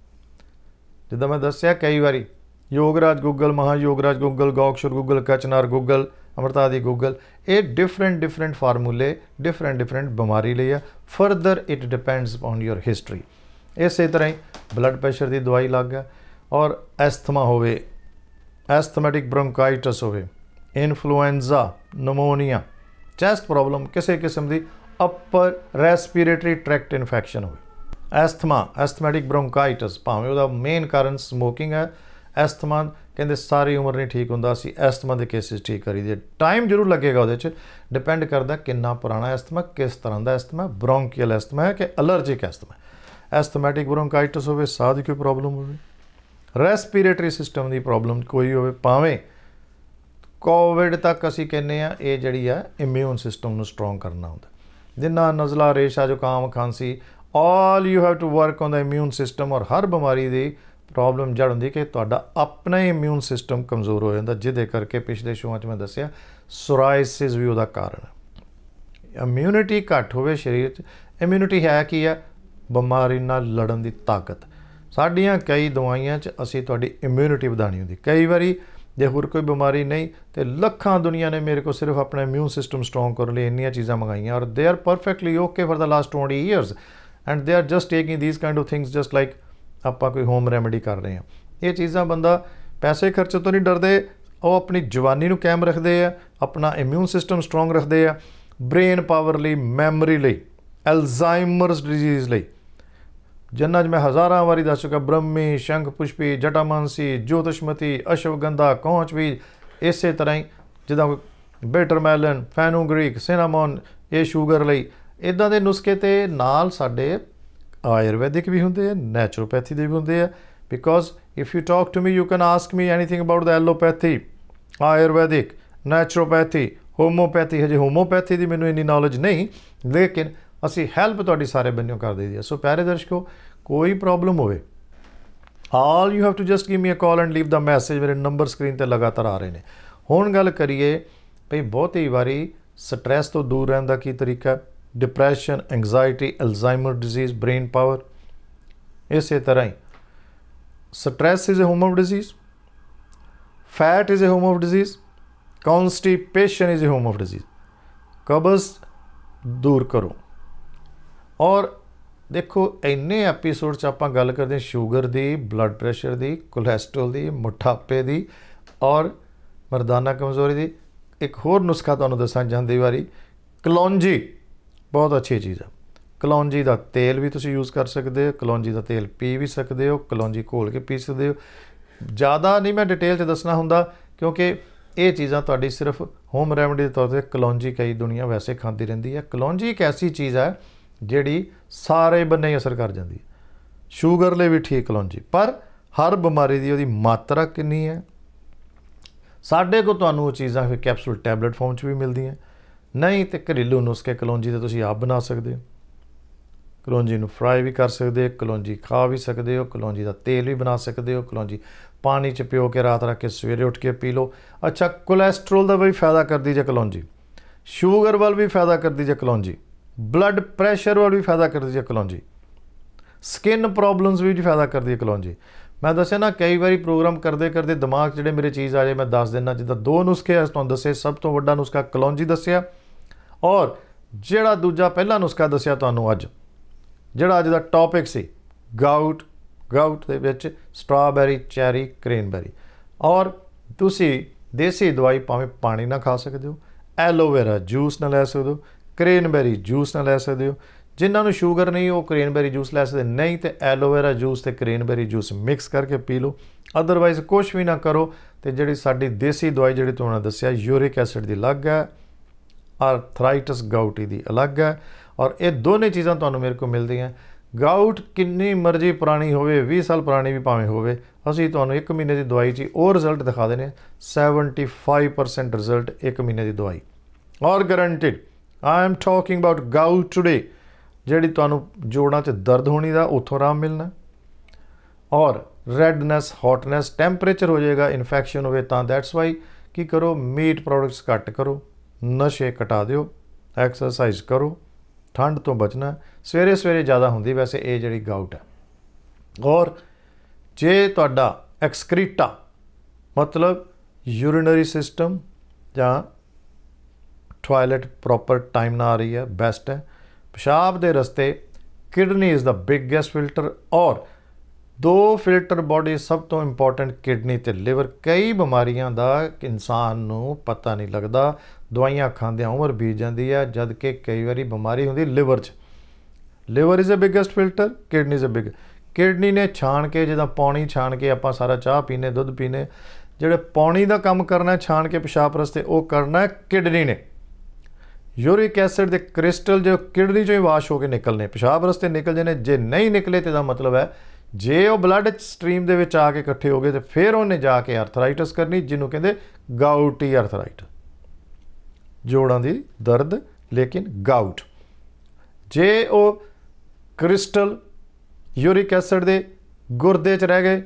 ਜਿੱਦਾਂ ਮੈਂ ਦੱਸਿਆ ਕਈ ਵਾਰੀ ਯੋਗਰਾਜ ਗੂਗਲ ਮਹਾ ਯੋਗਰਾਜ ਗੂਗਲ ਗੌਕਸ਼ਰ ਗੂਗਲ ਕਚਨਾਰ ਗੂਗਲ ਅਮਰਤਾ ਦੀ ਗੂਗਲ ਇਹ ਡਿਫਰੈਂਟ ਡਿਫਰੈਂਟ ਫਾਰਮੂਲੇ ਡਿਫਰੈਂਟ ਡਿਫਰੈਂਟ ਬਿਮਾਰੀ ਲਈ ਆ further it depends on your history ਇਸੇ ਤਰ੍ਹਾਂ ਹੀ ਬਲੱਡ ਪ੍ਰੈਸ਼ਰ ਦੀ ਦਵਾਈ ਲੱਗ ਗਿਆ ਔਰ ਐਸਥਮਾ ਹੋਵੇ ਐਸਥਮੈਟਿਕ ਬ੍ਰੌਂਕਾਈਟਿਸ ਹੋਵੇ ਇਨਫਲੂਐਂਜ਼ਾ ਨਮੋਨੀਆ ਚੈਸਟ ਪ੍ਰੋਬਲਮ ਕਿਸੇ ਕਿਸਮ ਦੀ ਅਪਰ ਰੈਸਪੀਰੇਟਰੀ ਟ੍ਰੈਕਟ ਇਨਫੈਕਸ਼ਨ ਹੋਵੇ ਐਸਥਮਾ ਐਸਥਮੈਟਿਕ ਬ੍ਰੌਂਕਾਈਟਿਸ ਭਾਵੇਂ ਉਹਦਾ ਮੇਨ ਕਾਰਨ ਸਮੋਕਿੰਗ ਹੈ ਐਸਥਮਾ ਕਹਿੰਦੇ ਸਾਰੀ ਉਮਰ ਨਹੀਂ ਠੀਕ ਹੁੰਦਾ ਅਸੀਂ ਐਸਥਮਾ ਦੇ ਕੇਸਿਸ ਠੀਕ ਕਰੀਦੇ ਟਾਈਮ ਜ਼ਰੂਰ ਲੱਗੇਗਾ ਉਹਦੇ 'ਚ ਡਿਪੈਂਡ ਕਰਦਾ ਕਿੰਨਾ ਪੁਰਾਣਾ ਐਸਥਮਾ ਕਿਸ ਤਰ੍ਹਾਂ ਦਾ ਐਸਥਮਾ ਬ੍ਰੌਂਕੀਅਲ ਐਸਥਮਾ ਹੈ ਕਿ ਅਲਰਜੀਕ ਐਸਥਮਾ ਐਸਥਮੈਟਿਕ ਬ੍ਰੌਂਕਾਈਟਿਸ ਹੋਵੇ ਸਾਹ ਦੀ ਕੋਈ ਪ੍ਰੋਬਲਮ ਹੋਵੇ ਰੈਸਪੀਰੇਟਰੀ ਸਿਸਟਮ ਦੀ ਪ੍ਰੋਬਲਮ ਕੋਈ ਹੋਵੇ ਭਾਵੇਂ ਕੋਵਿਡ ਤੱਕ ਅਸੀਂ ਕਹਿੰਨੇ ਆ ਇਹ ਜਿਹੜੀ ਆ ਇਮਿਊਨ ਸਿਸਟਮ ਨੂੰ ਸਟਰੋਂਗ ਕਰਨਾ ਹੁੰਦਾ ਜਿੰਨਾ ਨਜ਼ਲਾ ਰੇਸ਼ਾ ਜੋ ਕਾਮ ਖਾਂਸੀ all you have to work on the immune system ਔਰ ਹਰ ਬਿਮਾਰੀ ਦੀ ਪ੍ਰੋਬਲਮ ਜੜ ਹੁੰਦੀ ਕਿ ਤੁਹਾਡਾ ਆਪਣਾ ਹੀ ਇਮਿਊਨ ਸਿਸਟਮ ਕਮਜ਼ੋਰ ਹੋ ਜਾਂਦਾ ਜਿਹਦੇ ਕਰਕੇ ਪਿਛਲੇ ਸ਼ੋਅਾਂ 'ਚ ਮੈਂ ਦੱਸਿਆ ਸੋਰਾਇਸਿਸ ਵੀ ਉਹਦਾ ਕਾਰਨ ਹੈ ਇਮਿਊਨਿਟੀ ਘੱਟ ਹੋਵੇ ਸਰੀਰ 'ਚ ਇਮਿਊਨਿਟੀ ਹੈ ਕੀ ਹੈ ਬਿਮਾਰੀ ਨਾਲ ਲੜਨ ਦੀ ਤਾਕਤ ਸਾਡੀਆਂ ਕਈ ਦਵਾਈਆਂ 'ਚ ਅਸੀਂ ਤੁਹਾਡੀ ਇਮਿਊਨਿਟੀ ਵਧਾਣੀ ਹੁੰਦੀ ਕਈ ਵਾਰੀ ਜੇ ਹੋਰ ਕੋਈ ਬਿਮਾਰੀ ਨਹੀਂ ਤੇ ਲੱਖਾਂ ਦੁਨੀਆ ਨੇ ਮੇਰੇ ਕੋਲ ਸਿਰਫ ਆਪਣਾ ਇਮਿਊਨ ਸਿਸਟਮ ਸਟਰੋਂਗ ਕਰਨ ਲਈ ਇੰਨੀਆਂ ਚੀਜ਼ਾਂ ਮੰਗਾਈਆਂ ਔਰ they are perfectly okay for the last 20 years and they are just taking these kind of things just like ਆਪਾਂ ਕੋਈ ਹੋਮ ਰੈਮੇਡੀ ਕਰ ਰਹੇ ਹਾਂ ਇਹ ਚੀਜ਼ਾਂ ਬੰਦਾ ਪੈਸੇ ਖਰਚ ਤੋਂ ਨਹੀਂ ਡਰਦੇ ਉਹ ਆਪਣੀ ਜਵਾਨੀ ਨੂੰ ਕਾਇਮ ਰੱਖਦੇ ਆ ਆਪਣਾ ਇਮਿਊਨ ਸਿਸਟਮ ਸਟਰੋਂਗ ਰੱਖਦੇ ਆ ਬ੍ਰੇਨ ਪਾਵਰ ਲਈ ਮੈਮਰੀ ਲਈ ਐਲਜ਼ਾਈਮਰਸ ਡਿਜ਼ੀਜ਼ ਲਈ ਜਿੰਨਾ ਜ ਮੈਂ ਹਜ਼ਾਰਾਂ ਵਾਰੀ ਦੱਸ ਚੁੱਕਾ ਬ੍ਰਹਮੀ ਸ਼ੰਖ ਪੁਸ਼ਪੀ ਜਟਾਮਨਸੀ ਜੋਤਸ਼ਮਤੀ ਅਸ਼ਵਗੰਧਾ ਕੌਂਚ ਵੀ ਇਸੇ ਤਰ੍ਹਾਂ ਹੀ ਜਿੱਦਾਂ ਬੇਟਰਮੈਲਨ ਫੈਨੂਗ੍ਰੀਕ ਸਿਨਾਮਨ ਇਹ ਸ਼ੂਗਰ ਲਈ ਇਦਾਂ ਦੇ ਨੁਸਖੇ ਤੇ ਨਾਲ ਸਾਡੇ ਆਯੁਰਵੈਦਿਕ ਵੀ ਹੁੰਦੇ ਆ ਨੇਚਰੋਪੈਥੀ ਦੇ ਵੀ ਹੁੰਦੇ ਆ because if you talk to me you can ask me anything about the allopathy Ayurvedic naturopathy homeopathy ਹਜੇ ਹੋਮੋਪੈਥੀ ਦੀ ਮੈਨੂੰ ਇੰਨੀ ਨੌਲੇਜ ਨਹੀਂ ਲੇਕਿਨ ਅਸੀਂ ਹੈਲਪ ਤੁਹਾਡੀ ਸਾਰੇ ਬੰਨਿਓ ਕਰ ਦਈਏ ਸੋ ਪਿਆਰੇ ਦਰਸ਼ਕੋ ਕੋਈ ਪ੍ਰੋਬਲਮ ਹੋਵੇ all you have to just give me a call and leave the message ਮੇਰੇ ਨੰਬਰ ਸਕਰੀਨ ਤੇ ਲਗਾਤਾਰ ਆ ਰਹੇ ਨੇ ਹੁਣ ਗੱਲ ਕਰੀਏ ਭਈ ਬਹੁਤੀ ਵਾਰੀ ਸਟ੍ਰੈਸ ਤੋਂ ਦੂਰ ਰਹਿਣ ਦਾ ਕੀ ਤਰੀਕਾ depression anxiety Alzheimer disease brain power ਇਸੇ ਤਰ੍ਹਾਂ ਹੀ stress is a home of disease fat is a home of disease constipation is a home of disease ਕਬਜ਼ ਦੂਰ ਕਰੋ ਔਰ ਦੇਖੋ ਇੰਨੇ ਐਪੀਸੋਡ 'ਚ ਆਪਾਂ ਗੱਲ ਕਰਦੇ ਹਾਂ 슈ਗਰ ਦੀ ਬਲੱਡ ਪ੍ਰੈਸ਼ਰ ਦੀ ਕੋਲੇਸਟ੍ਰੋਲ ਦੀ ਮੋਟਾਪੇ ਦੀ ਔਰ ਮਰਦਾਨਾ ਕਮਜ਼ੋਰੀ ਦੀ ਇੱਕ ਹੋਰ ਨੁਸਖਾ ਤੁਹਾਨੂੰ ਦੱਸਾਂ ਜਾਂਦੀ ਵਾਰੀ ਕਲੌਂਜੀ ਬਹੁਤ ਅੱਛੀ ਚੀਜ਼ ਹੈ ਕਲੌਂਜੀ ਦਾ ਤੇਲ ਵੀ ਤੁਸੀਂ ਯੂਜ਼ ਕਰ ਸਕਦੇ ਹੋ ਕਲੌਂਜੀ ਦਾ ਤੇਲ ਪੀ ਵੀ ਸਕਦੇ ਹੋ ਕਲੌਂਜੀ ਘੋਲ ਕੇ ਪੀ ਸਕਦੇ ਹੋ ਜ਼ਿਆਦਾ ਨਹੀਂ ਮੈਂ ਡਿਟੇਲ 'ਚ ਦੱਸਣਾ ਹੁੰਦਾ ਕਿਉਂਕਿ ਇਹ ਚੀਜ਼ਾਂ ਤੁਹਾਡੀ ਸਿਰਫ ਹੋਮ ਰੈਮਡੀ ਦੇ ਤੌਰ ਤੇ ਕਲੌਂਜੀ ਕਈ ਦੁਨੀਆ ਵੈਸੇ ਖਾਂਦੀ ਰਹਿੰਦੀ ਹੈ ਕਲੌਂਜੀ ਇੱਕ ਐਸੀ ਚੀਜ਼ ਹੈ ਜਿਹੜੀ ਸਾਰੇ ਬੰਨੇ ਹੀ ਅਸਰ ਕਰ ਜਾਂਦੀ ਹੈ ਸ਼ੂਗਰ ਲਈ ਵੀ ਠੀਕ ਕਲੌਂਜੀ ਪਰ ਹਰ ਬਿਮਾਰੀ ਦੀ ਉਹਦੀ ਮਾਤਰਾ ਕਿੰਨੀ ਹੈ ਸਾਡੇ ਕੋਲ ਤੁਹਾਨੂੰ ਉਹ ਚੀਜ਼ਾਂ ਫਿਰ ਕੈਪਸੂਲ ਟੈਬਲੇਟ ਫਾਰਮ 'ਚ ਵੀ ਮਿਲਦੀਆਂ ਨਹੀਂ ਤੇ ਘਰੇਲੂ ਨੁਸਖੇ ਕਲੌਂਜੀ ਤੇ ਤੁਸੀਂ ਆਪ ਬਣਾ ਸਕਦੇ ਹੋ ਕਲੌਂਜੀ ਨੂੰ ਫਰਾਈ ਵੀ ਕਰ ਸਕਦੇ ਹੋ ਕਲੌਂਜੀ ਖਾ ਵੀ ਸਕਦੇ ਹੋ ਕਲੌਂਜੀ ਦਾ ਤੇਲ ਵੀ ਬਣਾ ਸਕਦੇ ਹੋ ਕਲੌਂਜੀ ਪਾਣੀ ਚ ਪਿਓ ਕੇ ਰਾਤ ਰੱਖ ਕੇ ਸਵੇਰੇ ਉੱਠ ਕੇ ਪੀ ਲਓ ਅੱਛਾ ਕੋਲੇਸਟ੍ਰੋਲ ਦਾ ਵੀ ਫਾਇਦਾ ਕਰਦੀ ਜੇ ਕਲੌਂਜੀ ਸ਼ੂਗਰ ਵੱਲ ਵੀ ਫਾਇਦਾ ਕਰਦੀ ਜੇ ਕਲੌਂਜੀ ਬਲੱਡ ਪ੍ਰੈਸ਼ਰ ਵੱਲ ਵੀ ਫਾਇਦਾ ਕਰਦੀ ਜੇ ਕਲੌਂਜੀ ਸਕਿਨ ਪ੍ਰੋਬਲਮਸ ਵੀ ਫਾਇਦਾ ਕਰਦੀ ਹੈ ਕਲੌਂਜੀ ਮੈਂ ਦੱਸਿਆ ਨਾ ਕਈ ਵਾਰੀ ਪ੍ਰੋਗਰਾਮ ਕਰਦੇ ਕਰਦੇ ਦਿਮਾਗ ਜਿਹੜੇ ਮੇਰੇ ਚੀਜ਼ ਆ ਜਾਏ ਮੈਂ ਦੱਸ ਦਿੰਨਾ ਜਿੱਦਾਂ ਦੋ ਨੁਸਖੇ ਆ ਤੁਹਾਨੂੰ ਦੱਸੇ ਸਭ ਤੋਂ ਵੱਡਾ ਨੁਸਖਾ ਕਲੌਂਜੀ ਦੱਸਿਆ ਔਰ ਜਿਹੜਾ ਦੂਜਾ ਪਹਿਲਾ ਨੁਸਖਾ ਦੱਸਿਆ ਤੁਹਾਨੂੰ ਅੱਜ ਜਿਹੜਾ ਅੱਜ ਦਾ ਟੌਪਿਕ ਸੀ ਗਾਊਟ ਗਾਊਟ ਦੇ ਵਿੱਚ ਸਟ੍ਰਾਬੈਰੀ ਚੈਰੀ ਕ੍ਰੇਨਬੈਰੀ ਔਰ ਤੁਸੀਂ ਦੇਸੀ ਦਵਾਈ ਭਾਵੇਂ ਪਾਣੀ ਨਾਲ ਖਾ ਸਕਦੇ ਹੋ ਐਲੋਵੇਰਾ ਜੂਸ ਨਾਲ ਲੈ ਸਕਦੇ ਹੋ ਕ੍ਰੇਨਬੈਰੀ ਜੂਸ ਨਾਲ ਲੈ ਸਕਦੇ ਹੋ ਜਿਨ੍ਹਾਂ ਨੂੰ ਸ਼ੂਗਰ ਨਹੀਂ ਉਹ ਕ੍ਰੇਨਬੈਰੀ ਜੂਸ ਲੈ ਸਕਦੇ ਨਹੀਂ ਤੇ ਐਲੋਵੇਰਾ ਜੂਸ ਤੇ ਕ੍ਰੇਨਬੈਰੀ ਜੂਸ ਮਿਕਸ ਕਰਕੇ ਪੀ ਲਓ ਅਦਰਵਾਈਜ਼ ਕੁਝ ਵੀ ਨਾ ਕਰੋ ਤੇ ਜਿਹੜੀ ਸਾਡੀ ਦੇਸੀ ਦਵਾਈ ਜਿਹੜੀ ਤੁਹਾਨੂੰ ਦੱਸਿਆ ਯੂਰਿਕ ਐਸਿਡ ਦੀ ਲੱਗ ਹੈ ਆਰਥਰਾਈਟਿਸ ਗਾਊਟ ਇਹਦੀ ਅਲੱਗ ਹੈ ਔਰ ਇਹ ਦੋਨੇ ਚੀਜ਼ਾਂ ਤੁਹਾਨੂੰ ਮੇਰੇ ਕੋਲ ਮਿਲਦੀਆਂ ਗਾਊਟ ਕਿੰਨੀ ਮਰਜ਼ੀ ਪੁਰਾਣੀ ਹੋਵੇ 20 ਸਾਲ ਪੁਰਾਣੀ ਵੀ ਭਾਵੇਂ ਹੋਵੇ ਅਸੀਂ ਤੁਹਾਨੂੰ 1 ਮਹੀਨੇ ਦੀ ਦਵਾਈ 'ਚ ਉਹ ਰਿਜ਼ਲਟ ਦਿਖਾ ਦੇਣੇ 75% ਰਿਜ਼ਲਟ 1 ਮਹੀਨੇ ਦੀ ਦਵਾਈ ਔਰ guaranteed I talking about gout today ਜਿਹੜੀ ਤੁਹਾਨੂੰ ਜੋੜਾਂ 'ਚ ਦਰਦ ਹੋਣੀ ਦਾ ਉਥੋਂ ਆਰਾਮ ਮਿਲਣਾ ਔਰ ਰੈਡਨੈਸ ਹੌਟਨੈਸ ਟੈਂਪਰੇਚਰ ਹੋ ਜਾਏਗਾ ਇਨਫੈਕਸ਼ਨ ਹੋਵੇ ਤਾਂ ਦੈਟਸ ਵਾਈ ਕੀ ਕਰੋ ਮੀਟ ਪ੍ਰੋਡਕਟਸ ਕੱਟ ਕਰੋ ਨਸ਼ੇ ਘਟਾ ਦਿਓ ਐਕਸਰਸਾਈਜ਼ ਕਰੋ ਠੰਡ ਤੋਂ ਬਚਣਾ ਸਵੇਰੇ ਸਵੇਰੇ ਜ਼ਿਆਦਾ ਹੁੰਦੀ ਵੈਸੇ ਇਹ ਜਿਹੜੀ ਗਾਊਟ ਹੈ ਔਰ ਜੇ ਤੁਹਾਡਾ ਐਕਸਕ੍ਰੀਟਾ ਮਤਲਬ ਯੂਰੀਨਰੀ ਸਿਸਟਮ ਜਾਂ ਟਾਇਲਟ ਪ੍ਰੋਪਰ ਟਾਈਮ ਨਾਲ ਆ ਰਹੀ ਹੈ ਬੈਸਟ ਹੈ ਪਿਸ਼ਾਬ ਦੇ ਰਸਤੇ kidney is the biggest filter ਔਰ ਦੋ ਫਿਲਟਰ ਬਾਡੀ ਸਭ ਤੋਂ ਇੰਪੋਰਟੈਂਟ ਕਿਡਨੀ ਤੇ ਲਿਵਰ ਕਈ ਬਿਮਾਰੀਆਂ ਦਾ ਇਨਸਾਨ ਨੂੰ ਪਤਾ ਨਹੀਂ ਲੱਗਦਾ ਦਵਾਈਆਂ ਆ ਉਮਰ ਬੀਤ ਜਾਂਦੀ ਆ ਜਦ ਕਿ ਕਈ ਵਾਰੀ ਬਿਮਾਰੀ ਹੁੰਦੀ ਲਿਵਰ 'ਚ liver is a biggest filter kidney is a big kidney ਨੇ ਛਾਣ ਕੇ ਜਿਹਦਾ ਪਾਣੀ ਛਾਣ ਕੇ ਆਪਾਂ ਸਾਰਾ ਚਾਹ ਪੀਨੇ ਦੁੱਧ ਪੀਨੇ ਜਿਹੜੇ ਪਾਣੀ ਦਾ ਕੰਮ ਕਰਨਾ ਛਾਣ ਕੇ ਪਿਸ਼ਾਬ ਰਸਤੇ ਉਹ ਕਰਨਾ ਕਿਡਨੀ ਨੇ ਯੂਰਿਕ ਐਸਿਡ ਦੇ ਕ੍ਰਿਸਟਲ ਜੋ ਕਿਡਨੀ ਚੋਂ ਵਾਸ਼ ਹੋ ਕੇ ਨਿਕਲਨੇ ਪਿਸ਼ਾਬ ਰਸਤੇ ਨਿਕਲ ਜਨੇ ਜੇ ਨਹੀਂ ਨਿਕਲੇ ਤੇ ਦਾ ਮਤਲਬ ਹੈ ਜੇ ਉਹ ਬਲੱਡ ਸਟ੍ਰੀਮ ਦੇ ਵਿੱਚ ਆ ਕੇ ਇਕੱਠੇ ਹੋ ਗਏ ਤੇ ਫਿਰ ਉਹਨੇ ਜਾ ਕੇ ਆਰਥਰਾਈਟਸ ਕਰਨੀ ਜਿਹਨੂੰ ਕਹਿੰਦੇ ਗਾਊਟੀ ਆਰਥਰਾਈਟਸ ਜੋੜਾਂ ਦੀ ਦਰਦ ਲੇਕਿਨ ਗਾਊਟ ਜੇ ਉਹ ਕ੍ਰਿਸਟਲ ਯੂਰਿਕ ਐਸਿਡ ਦੇ ਗੁਰਦੇ 'ਚ ਰਹਿ ਗਏ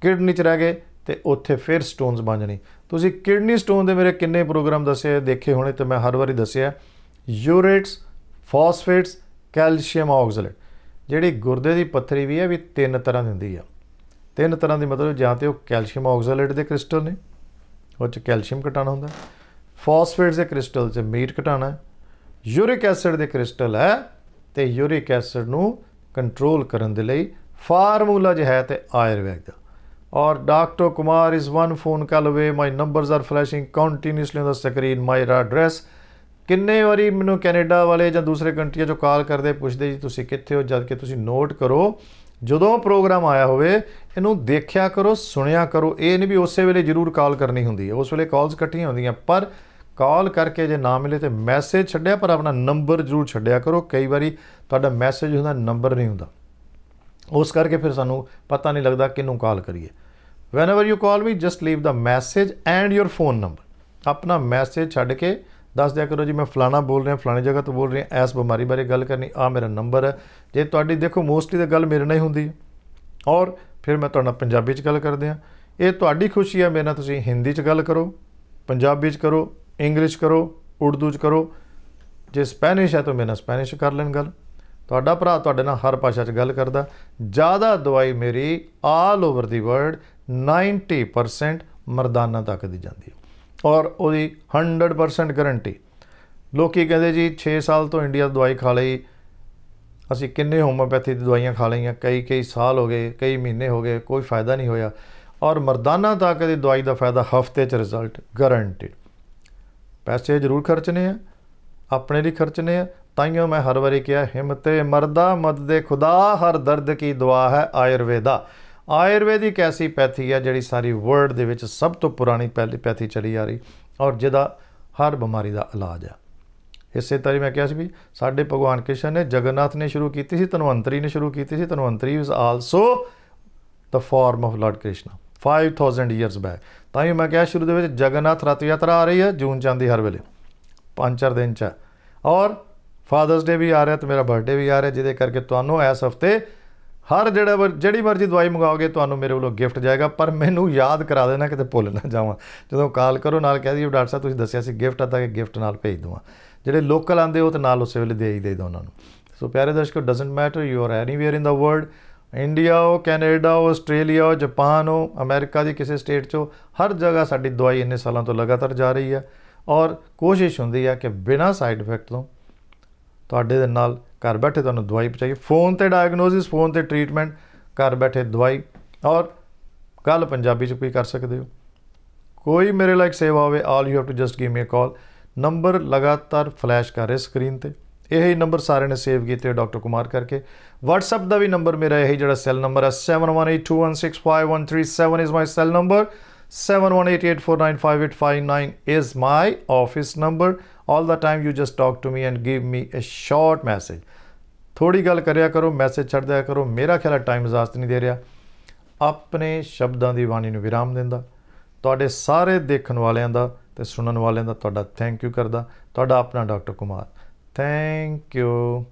ਕਿਡਨੀ 'ਚ ਰਹਿ ਗਏ ਤੇ ਉੱਥੇ ਫਿਰ ਸਟੋਨਸ ਬਣ ਜਾਣੀ ਤੁਸੀਂ ਕਿਡਨੀ ਸਟੋਨ ਦੇ ਮੇਰੇ ਕਿੰਨੇ ਪ੍ਰੋਗਰਾਮ ਦੱਸੇ ਦੇਖੇ ਹੋਣੇ ਤੇ ਮੈਂ ਹਰ ਵਾਰੀ ਦੱਸਿਆ ਯੂਰੇਟਸ ਫਾਸਫੇਟਸ ਕੈਲਸ਼ੀਅਮ ਆਕਸਲੇਟ ਜਿਹੜੀ ਗੁਰਦੇ ਦੀ ਪੱਥਰੀ ਵੀ ਹੈ ਵੀ ਤਿੰਨ ਤਰ੍ਹਾਂ ਦੀ ਹੁੰਦੀ ਆ ਤਿੰਨ ਤਰ੍ਹਾਂ ਦੀ ਮਤਲਬ ਜਾਂ ਤੇ ਉਹ ਕੈਲਸ਼ੀਅਮ ਆਕਸਲੇਟ ਦੇ ਕ੍ਰਿਸਟਲ ਨੇ ਉਹ ਚ ਕੈਲਸ਼ੀਅਮ ਘਟਾਣਾ ਹੁੰਦਾ ਫਾਸਫੇਟਸ ਦੇ ਕ੍ਰਿਸਟਲ 'ਚ ਮੀਟ ਘਟਾਣਾ ਯੂਰਿਕ ਐਸਿਡ ਦੇ ਕ੍ਰਿਸਟਲ ਹੈ ਤੇ ਯੂਰਿਕ ਐਸਿਡ ਨੂੰ ਕੰਟਰੋਲ ਕਰਨ ਦੇ ਲਈ ਫਾਰਮੂਲਾ ਜਿਹਾ ਹੈ ਤੇ ਆਯੁਰਵੈਦ ਦਾ ਔਰ ਡਾਕਟਰ ਕੁਮਾਰ ਇਸ one phone call away my numbers are flashing continuously on the screen my address ਕਿੰਨੇ ਵਾਰੀ ਮੈਨੂੰ ਕੈਨੇਡਾ ਵਾਲੇ ਜਾਂ ਦੂਸਰੇ ਕੰਟਰੀਆਂ ਚੋਂ ਕਾਲ ਕਰਦੇ ਪੁੱਛਦੇ ਜੀ ਤੁਸੀਂ ਕਿੱਥੇ ਹੋ ਜਦ ਕਿ ਤੁਸੀਂ ਨੋਟ ਕਰੋ ਜਦੋਂ ਪ੍ਰੋਗਰਾਮ ਆਇਆ ਹੋਵੇ ਇਹਨੂੰ ਦੇਖਿਆ ਕਰੋ ਸੁਣਿਆ ਕਰੋ ਇਹ ਨਹੀਂ ਵੀ ਉਸੇ ਵੇਲੇ ਜ਼ਰੂਰ ਕਾਲ ਕਰਨੀ ਹੁੰਦੀ ਹੈ ਉਸ ਵੇਲੇ ਕਾਲਸ ਇਕੱਠੀਆਂ ਹੁੰਦੀਆਂ ਪਰ ਕਾਲ ਕਰਕੇ ਜੇ ਨਾ ਮਿਲੇ ਤੇ ਮੈਸੇਜ ਛੱਡਿਆ ਪਰ ਆਪਣਾ ਨੰਬਰ ਜ਼ਰੂਰ ਛੱਡਿਆ ਕਰੋ ਕਈ ਵਾਰੀ ਤੁਹਾਡਾ ਮੈਸੇਜ ਹੁੰਦਾ ਨੰਬਰ ਨਹੀਂ ਹੁੰਦਾ ਉਸ ਕਰਕੇ ਫਿਰ ਸਾਨੂੰ ਪਤਾ ਨਹੀਂ ਲੱਗਦਾ ਕਿਨੂੰ ਕਾਲ ਕਰੀਏ whenever you call me just leave the message and your phone number ਆਪਣਾ ਮੈਸੇਜ ਛੱਡ ਕੇ ਦੱਸ ਦਿਆ ਕਰੋ ਜੀ ਮੈਂ ਫਲਾਣਾ ਬੋਲ ਰਿਹਾ ਫਲਾਣੀ ਜਗ੍ਹਾ ਤੋਂ ਬੋਲ ਰਿਹਾ ਇਸ ਬਿਮਾਰੀ ਬਾਰੇ ਗੱਲ ਕਰਨੀ ਆ ਮੇਰਾ ਨੰਬਰ ਹੈ ਜੇ ਤੁਹਾਡੀ ਦੇਖੋ ਮੋਸਟਲੀ ਤਾਂ ਗੱਲ ਮੇਰੇ ਨਾਲ ਹੀ ਹੁੰਦੀ ਹੈ ਔਰ ਫਿਰ ਮੈਂ ਤੁਹਾਡਾ ਪੰਜਾਬੀ 'ਚ ਗੱਲ ਕਰਦੇ ਆ ਇਹ ਤੁਹਾਡੀ ਖੁਸ਼ੀ ਹੈ ਮੇਰੇ ਨਾਲ ਤੁਸੀਂ ਹਿੰਦੀ 'ਚ ਗੱਲ ਕਰੋ ਪੰਜਾਬੀ 'ਚ ਕਰੋ ਇੰਗਲਿਸ਼ ਕਰੋ ਉਰਦੂ ਚ ਕਰੋ ਜੇ ਸਪੈਨਿਸ਼ ਹੈ ਤਾਂ ਮੇਰੇ ਨਾਲ ਸਪੈਨਿਸ਼ ਕਰ ਲੈਣ ਗੱਲ ਤੁਹਾਡਾ ਭਰਾ ਤੁਹਾਡੇ ਨਾਲ ਹਰ ਭਾਸ਼ਾ 'ਚ ਗੱਲ ਕਰਦਾ ਜ਼ਿਆਦਾ ਦਵਾਈ ਮੇਰੀ ਆਲ ਓਵਰ ਦੀ ਵਰਲਡ 90% ਮਰਦਾਨਾ ਤੱਕ ਦੀ ਜਾਂਦੀ ਹੈ ਔਰ ਉਹਦੀ 100% ਗਾਰੰਟੀ ਲੋਕੀ ਕਹਿੰਦੇ ਜੀ 6 ਸਾਲ ਤੋਂ ਇੰਡੀਆ ਦਵਾਈ ਖਾ ਲਈ ਅਸੀਂ ਕਿੰਨੇ ਹੋਮੋਪੈਥੀ ਦੀ ਦਵਾਈਆਂ ਖਾ ਲਈਆਂ ਕਈ ਕਈ ਸਾਲ ਹੋ ਗਏ ਕਈ ਮਹੀਨੇ ਹੋ ਗਏ ਕੋਈ ਫਾਇਦਾ ਨਹੀਂ ਹੋਇਆ ਔਰ ਮਰਦਾਨਾ ਤੱਕ ਦੀ ਦਵਾਈ ਦਾ ਫਾਇਦਾ ਹਫਤੇ 'ਚ ਰਿਜ਼ਲਟ ਗਾਰੰਟੀ ਪੈਸੇ ਜ਼ਰੂਰ ਖਰਚਨੇ ਆ ਆਪਣੇ ਲਈ ਖਰਚਨੇ ਆ ਤਾਈਓ ਮੈਂ ਹਰ ਵਾਰੀ ਕਿਹਾ ਹਿੰਮਤੇ ਮਰਦਾ ਮਦਦੇ ਖੁਦਾ ਹਰ ਦਰਦ ਕੀ ਦੁਆ ਹੈ ਆਯੁਰਵੇਦਾ ਆਯੁਰਵੇਦ ਐਸੀ ਪੈਥੀ ਹੈ ਜਿਹੜੀ ਸਾਰੀ ਵਰਲਡ ਦੇ ਵਿੱਚ ਸਭ ਤੋਂ ਪੁਰਾਣੀ ਪਹਿਲੀ ਪੈਥੀ ਚਲੀ ਆ ਰਹੀ ਔਰ ਜਿਹਦਾ ਹਰ ਬਿਮਾਰੀ ਦਾ ਇਲਾਜ ਹੈ ਇਸੇ ਤਰ੍ਹਾਂ ਮੈਂ ਕਿਹਾ ਸੀ ਵੀ ਸਾਡੇ ਭਗਵਾਨ ਕ੍ਰਿਸ਼ਨ ਨੇ ਜਗਨਨਾਥ ਨੇ ਸ਼ੁਰੂ ਕੀਤੀ ਸੀ ਤਨਵੰਤਰੀ ਨੇ ਸ਼ੁਰੂ ਕੀਤੀ ਸੀ Dhanvantari is also the form of lord Krishna 5000 years back ਤਾਂ ਹੀ ਮੈਂ ਕਿਹਾ ਸ਼ੁਰੂ ਦੇ ਵਿੱਚ ਜਗਨਨਾਥ ਰਥ ਯਾਤਰਾ ਆ ਰਹੀ ਹੈ ਜੂਨ ਦੀ ਹਰ ਵੇਲੇ ਪੰਜ ਚਾਰ ਦਿਨ ਚ ਔਰ ਫਾਦਰਸ ਡੇ ਵੀ ਆ ਰਿਹਾ ਤੇ ਮੇਰਾ ਬਰਥਡੇ ਵੀ ਆ ਰਿਹਾ ਜਿਹਦੇ ਕਰਕੇ ਤੁਹਾਨੂੰ ਇਸ ਹਫਤੇ ਹਰ ਜਿਹੜਾ ਜਿਹੜੀ ਮਰਜ਼ੀ ਦਵਾਈ ਮੰਗਾਓਗੇ ਤੁਹਾਨੂੰ ਮੇਰੇ ਵੱਲੋਂ ਗਿਫਟ ਜਾਏਗਾ ਪਰ ਮੈਨੂੰ ਯਾਦ ਕਰਾ ਦੇਣਾ ਕਿਤੇ ਭੁੱਲ ਨਾ ਜਾਵਾਂ ਜਦੋਂ ਕਾਲ ਕਰੋ ਨਾਲ ਕਹਿ ਦਿਓ ਡਾਕਟਰ ਸਾਹਿਬ ਤੁਸੀਂ ਦੱਸਿਆ ਸੀ ਗਿਫਟ ਆ ਤਾਂ ਕਿ ਗਿਫਟ ਨਾਲ ਭੇਜ ਦਵਾਂ ਜਿਹੜੇ ਲੋਕਲ ਆਂਦੇ ਹੋ ਤੇ ਨਾਲ ਉਸੇ ਵੇਲੇ ਦੇ ਹੀ ਦੇ ਦੋ ਉਹਨਾਂ ਨੂੰ ਸੋ ਪਿਆਰੇ ਦਰਸ਼ਕੋ doesn't matter you are anywhere in the world India ਹੋ ਕੈਨੇਡਾ ਹੋ ਆਸਟ੍ਰੇਲੀਆ ਹੋ ਜਾਪਾਨ ਹੋ ਅਮਰੀਕਾ ਦੀ ਕਿਸੇ ਸਟੇਟ 'ਚੋਂ ਹਰ ਜਗ੍ਹਾ ਸਾਡੀ ਦਵਾਈ ਇੰਨੇ ਸਾਲਾਂ ਤੋਂ ਲਗਾਤਾਰ ਜਾ ਰਹੀ ਹੈ ਔਰ ਕੋਸ਼ਿਸ਼ ਹੁੰਦੀ ਹੈ ਕਿ ਬਿਨਾਂ ਸਾਈਡ ਇਫੈਕਟ ਤੋਂ ਤੁਹਾਡੇ ਦੇ ਨਾਲ ਘਰ ਬੈਠੇ ਤੁਹਾਨੂੰ ਦਵਾਈ ਪਹੁੰਚਾਈ ਫੋਨ ਤੇ ਡਾਇਗਨੋਸਿਸ ਫੋਨ ਤੇ ਟ੍ਰੀਟਮੈਂਟ ਘਰ ਬੈਠੇ ਦਵਾਈ ਔਰ ਗੱਲ ਪੰਜਾਬੀ 'ਚ ਵੀ ਕਰ ਸਕਦੇ ਹੋ ਕੋਈ ਮੇਰੇ ਲਈ ਸੇਵਾ ਹੋਵੇ all you have to just give me a call number ਲਗਾਤਾਰ ਫਲੈਸ਼ ਕਰ ਰਿਹਾ ਸਕਰੀਨ ਤੇ ਇਹ ਹੀ ਨੰਬਰ ਸਾਰੇ ਨੇ ਸੇਵ ਕੀਤੇ ਡਾਕਟਰ ਕੁਮਾਰ ਕਰਕੇ WhatsApp ਦਾ ਵੀ ਨੰਬਰ ਮੇਰਾ ਇਹ ਜਿਹੜਾ ਸੈੱਲ ਨੰਬਰ ਹੈ 7182165137 is my cell number 7188495859 is my office number all the time you just talk to me and give me a short message ਥੋੜੀ ਗੱਲ ਕਰਿਆ ਕਰੋ ਮੈਸੇਜ ਛੱਡ ਦਿਆ ਕਰੋ ਮੇਰਾ ਖਿਆਲ ਹੈ ਟਾਈਮ ਇਜਾਜ਼ਤ ਨਹੀਂ ਦੇ ਰਿਹਾ ਆਪਣੇ ਸ਼ਬਦਾਂ ਦੀ ਬਾਣੀ ਨੂੰ ਵਿਰਾਮ ਦਿੰਦਾ ਤੁਹਾਡੇ ਸਾਰੇ ਦੇਖਣ ਵਾਲਿਆਂ ਦਾ ਤੇ ਸੁਣਨ ਵਾਲਿਆਂ ਦਾ ਤੁਹਾਡਾ ਥੈਂਕ ਯੂ ਕਰਦਾ ਤੁਹਾਡਾ ਆਪਣਾ ਡਾਕਟਰ ਕੁਮਾਰ Thank you.